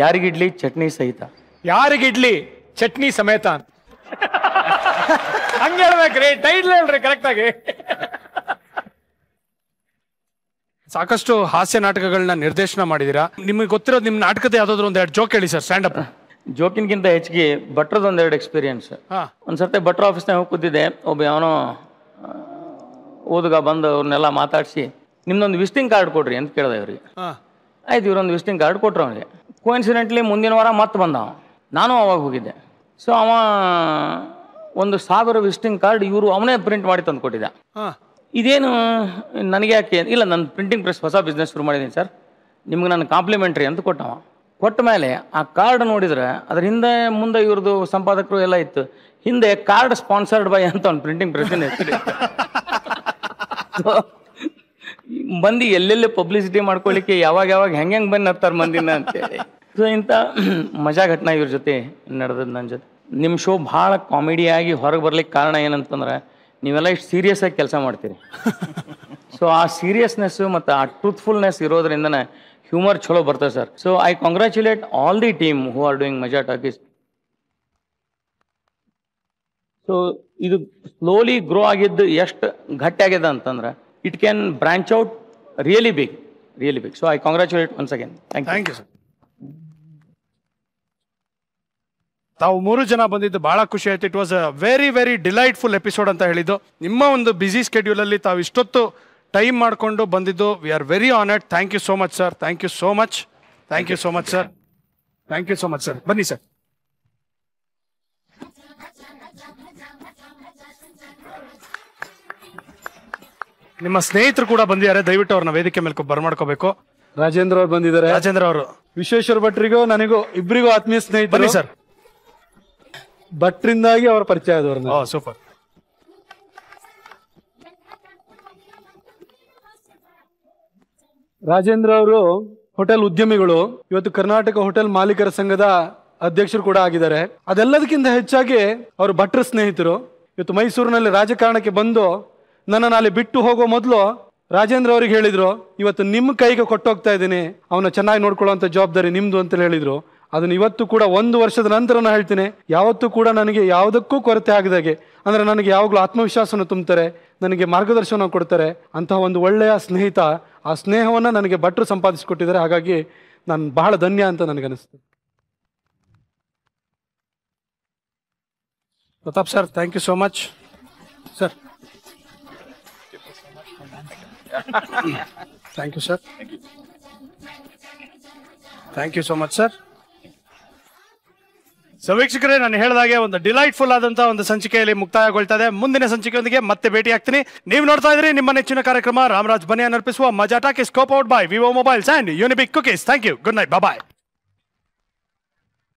ಯಾರಿಗಿಡ್ಲಿ ಚಟ್ನಿ ಸಹಿತ ಯಾರಿಗಿಡ್ಲಿ ಚಟ್ನಿ ಸಮೇತ ಅಂತ ಹಂಗೆ ಹೇಳ್ಬೇಕ್ರಿ ಟೈಟ್ಲ್ ಹೇಳ್ರಿ ಕರೆಕ್ಟಾಗಿ ಸಾಕಷ್ಟು ಹಾಸ್ಯ ನಾಟಕಗಳನ್ನ ನಿರ್ದೇಶನ ಮಾಡಿದೀರಾ ನಿಮಗೆ ಗೊತ್ತಿರೋದು ನಿಮ್ಮ ನಾಟಕದ ಯಾವ್ದಾದ್ರು ಎರಡು ಜೋಕ್ ಹೇಳಿ ಸರ್ ಸ್ಟ್ಯಾಂಡ್ ಅಪ್ ಜೋಕಿನ್ಗಿಂತ ಹೆಚ್ಚಿಗೆ ಭಟ್ರದ್ದು ಒಂದೆರಡು ಎಕ್ಸ್ಪೀರಿಯನ್ಸ್ ಒಂದು ಸರ್ತಿ ಭಟ್ರ ಆಫೀಸ್ನಾಗ ಹೋಗಿ ಕೂತಿದ್ದೆ ಒಬ್ಬ ಯಾವನೋ ಓದುಗ ಬಂದು ಅವ್ರನ್ನೆಲ್ಲ ಮಾತಾಡಿಸಿ ನಿಮ್ದೊಂದು ವಿಸಿಟಿಂಗ್ ಕಾರ್ಡ್ ಕೊಡ್ರಿ ಅಂತ ಕೇಳಿದೆ ಇವ್ರಿಗೆ ಆಯ್ತು ಇವ್ರೊಂದು ವಿಸಿಟಿಂಗ್ ಕಾರ್ಡ್ ಕೊಟ್ರು ಅವನಿಗೆ ಕೋಇನ್ಸಿಡೆಂಟ್ಲಿ ಮುಂದಿನ ವಾರ ಮತ್ತೆ ಬಂದ ಅವ ನಾನು ಅವಾಗ ಹೋಗಿದ್ದೆ ಸೊ ಅವ ಒಂದು ಸಾವಿರ ವಿಸಿಟಿಂಗ್ ಕಾರ್ಡ್ ಇವರು ಅವನೇ ಪ್ರಿಂಟ್ ಮಾಡಿ ತಂದು ಕೊಟ್ಟಿದ್ದ ಇದೇನು ನನಗೆ ಯಾಕೆ ಇಲ್ಲ ನಾನು ಪ್ರಿಂಟಿಂಗ್ ಪ್ರೆಸ್ ಹೊಸ ಬಿಸ್ನೆಸ್ ಶುರು ಮಾಡಿದ್ದೀನಿ ಸರ್ ನಿಮ್ಗೆ ನಾನು ಕಾಂಪ್ಲಿಮೆಂಟ್ರಿ ಅಂತ ಕೊಟ್ಟವ ಕೊಟ್ಟ ಮೇಲೆ ಆ ಕಾರ್ಡ್ ನೋಡಿದರೆ ಅದ್ರ ಹಿಂದೆ ಮುಂದೆ ಇವ್ರದ್ದು ಸಂಪಾದಕರು ಎಲ್ಲ ಇತ್ತು ಹಿಂದೆ ಕಾರ್ಡ್ ಸ್ಪಾನ್ಸರ್ಡ್ ಬೈ ಅಂತ ಒಂದು ಪ್ರಿಂಟಿಂಗ್ ಪ್ರೆಸಿನ ಇತ್ತು ಮಂದಿ ಎಲ್ಲೆಲ್ಲಿ ಪಬ್ಲಿಸಿಟಿ ಮಾಡ್ಕೊಳ್ಳಿಕ್ಕೆ ಯಾವಾಗ ಯಾವಾಗ ಹೆಂಗೆ ಹೆಂಗೆ ಬಂದು ನಗ್ತಾರೆ ಮಂದಿನ ಅಂತೇಳಿ ಸೊ ಇಂಥ ಮಜಾ ಘಟನೆ ಇವ್ರ ಜೊತೆ ನಡೆದದ್ದು ನನ್ನ ಜೊತೆ ನಿಮ್ಮ ಶೋ ಭಾಳ ಕಾಮಿಡಿಯಾಗಿ ಹೊರಗೆ ಬರ್ಲಿಕ್ಕೆ ಕಾರಣ ಏನಂತಂದ್ರೆ ನೀವೆಲ್ಲ ಇಷ್ಟು ಸೀರಿಯಸ್ ಆಗಿ ಕೆಲಸ ಮಾಡ್ತೀರಿ ಸೊ ಆ ಸೀರಿಯಸ್ನೆಸ್ಸು ಮತ್ತು ಆ ಟ್ರೂತ್ಫುಲ್ನೆಸ್ ಇರೋದ್ರಿಂದನೇ ಹ್ಯೂಮರ್ ಚಲೋ ಬರ್ತದೆ sir so I congratulate all the team who are doing Majaa talkies so ಇದು ಸ್ಲೋಲಿ ಗ್ರೋ ಆಗಿದ್ದು ಎಷ್ಟು ಗಟ್ಟಿ ಆಗ್ಯದ ಅಂತಂದ್ರೆ it can branch out really big really big so I congratulate once again thank you sir ತಾವು ಮೂರು ಜನ ಬಂದಿದ್ದು ಬಹಳ ಖುಷಿ ಆಯ್ತು it was a very very delightful episode ಅಂತ ಹೇಳಿದ್ದು ನಿಮ್ಮ ಒಂದು ಬ್ಯುಸಿ ಸ್ಕೆಡ್ಯೂಲಲ್ಲಿ ತಾವು ಇಷ್ಟೊತ್ತು ಟೈಮ್ ಮಾಡಿಕೊಂಡು ಬಂದಿದ್ದು we are very honoured thank you so much sir thank you so much thank you so much sir thank you so much sir ಬನ್ನಿ sir ನಿಮ್ಮ ಸ್ನೇಹಿತರು ಕೂಡ ಬಂದಿದ್ದಾರೆ ದಯವಿಟ್ಟು ಅವ್ರನ್ನ ವೇದಿಕೆ ಮೇಲೆ ಮಾಡ್ಕೋಬೇಕು ರಾಜೇಂದ್ರ ಅವರು ಬಂದಿದ್ದಾರೆ ರಾಜೇಂದ್ರ ಅವರು ವಿಶ್ವೇಶ್ವರ ಭಟ್ರಿಗೂ ನನಗೂ ಇಬ್ಬರಿಗೂ ಆತ್ಮೀಯ ಸ್ನೇಹಿತರು ಬನ್ನಿ ಸರ್ ಭಟ್ರಿಂದಾಗಿ ಅವರ ಪರಿಚಯ ಸೂಪರ್ ರಾಜೇಂದ್ರ ಅವರು ಹೋಟೆಲ್ ಉದ್ಯಮಿಗಳು ಇವತ್ತು ಕರ್ನಾಟಕ ಹೋಟೆಲ್ ಮಾಲೀಕರ ಸಂಘದ ಅಧ್ಯಕ್ಷರು ಕೂಡ ಆಗಿದ್ದಾರೆ ಅದೆಲ್ಲದಕ್ಕಿಂತ ಹೆಚ್ಚಾಗಿ ಅವರು ಭಟ್ರ ಸ್ನೇಹಿತರು ಇವತ್ತು ಮೈಸೂರಿನಲ್ಲಿ ರಾಜಕಾರಣಕ್ಕೆ ಬಂದು ನನ್ನ ಅಲ್ಲಿ ಬಿಟ್ಟು ಹೋಗೋ ಮೊದಲು ರಾಜೇಂದ್ರ ಅವ್ರಿಗೆ ಹೇಳಿದ್ರು ಇವತ್ತು ನಿಮ್ಮ ಕೈಗೆ ಕೊಟ್ಟೋಗ್ತಾ ಇದ್ದೀನಿ ಅವನ ಚೆನ್ನಾಗಿ ನೋಡ್ಕೊಳ್ಳೋ ಜವಾಬ್ದಾರಿ ನಿಮ್ದು ಅಂತ ಹೇಳಿದ್ರು ಅದನ್ನು ಇವತ್ತು ಕೂಡ ಒಂದು ವರ್ಷದ ನಂತರ ನಾನು ಹೇಳ್ತೀನಿ ಯಾವತ್ತೂ ಕೂಡ ನನಗೆ ಯಾವುದಕ್ಕೂ ಕೊರತೆ ಆಗದಾಗೆ ಅಂದರೆ ನನಗೆ ಯಾವಾಗಲೂ ಆತ್ಮವಿಶ್ವಾಸವನ್ನು ತುಂಬುತ್ತಾರೆ ನನಗೆ ಮಾರ್ಗದರ್ಶನ ಕೊಡ್ತಾರೆ ಅಂತಹ ಒಂದು ಒಳ್ಳೆಯ ಸ್ನೇಹಿತ ಆ ಸ್ನೇಹವನ್ನು ನನಗೆ ಭಟ್ರು ಸಂಪಾದಿಸಿಕೊಟ್ಟಿದ್ದಾರೆ ಹಾಗಾಗಿ ನಾನು ಬಹಳ ಧನ್ಯ ಅಂತ ನನಗನ್ನಿಸ್ತದೆ Pratap sir thank you so much sir thank you sir thank you so much sir so ವೀಕ್ಷಕರೇ ನಾನು ಹೇಳಿದಾಗೆ ಒಂದು ಡಿಲೈಟ್ಫುಲ್ ಆದಂತಹ ಒಂದು ಸಂಚಿಕೆಯಲ್ಲಿ ಇದೆ ಮುಂದಿನ ಸಂಚಿಕೆಯೊಂದಿಗೆ ಮತ್ತೆ ಭೇಟಿ ಆಗ್ತೀನಿ ನೀವು ನೋಡ್ತಾ ಇದ್ರಿ ನಿಮ್ಮ ನೆಚ್ಚಿನ ಕಾರ್ಯಕ್ರಮ ರಾಮರಾಜ್ ಬನಿಯಾ ಅರ್ಪಿಸುವ Majaa Talkies scope out by Vivo mobiles and Unibic cookies thank you good night bye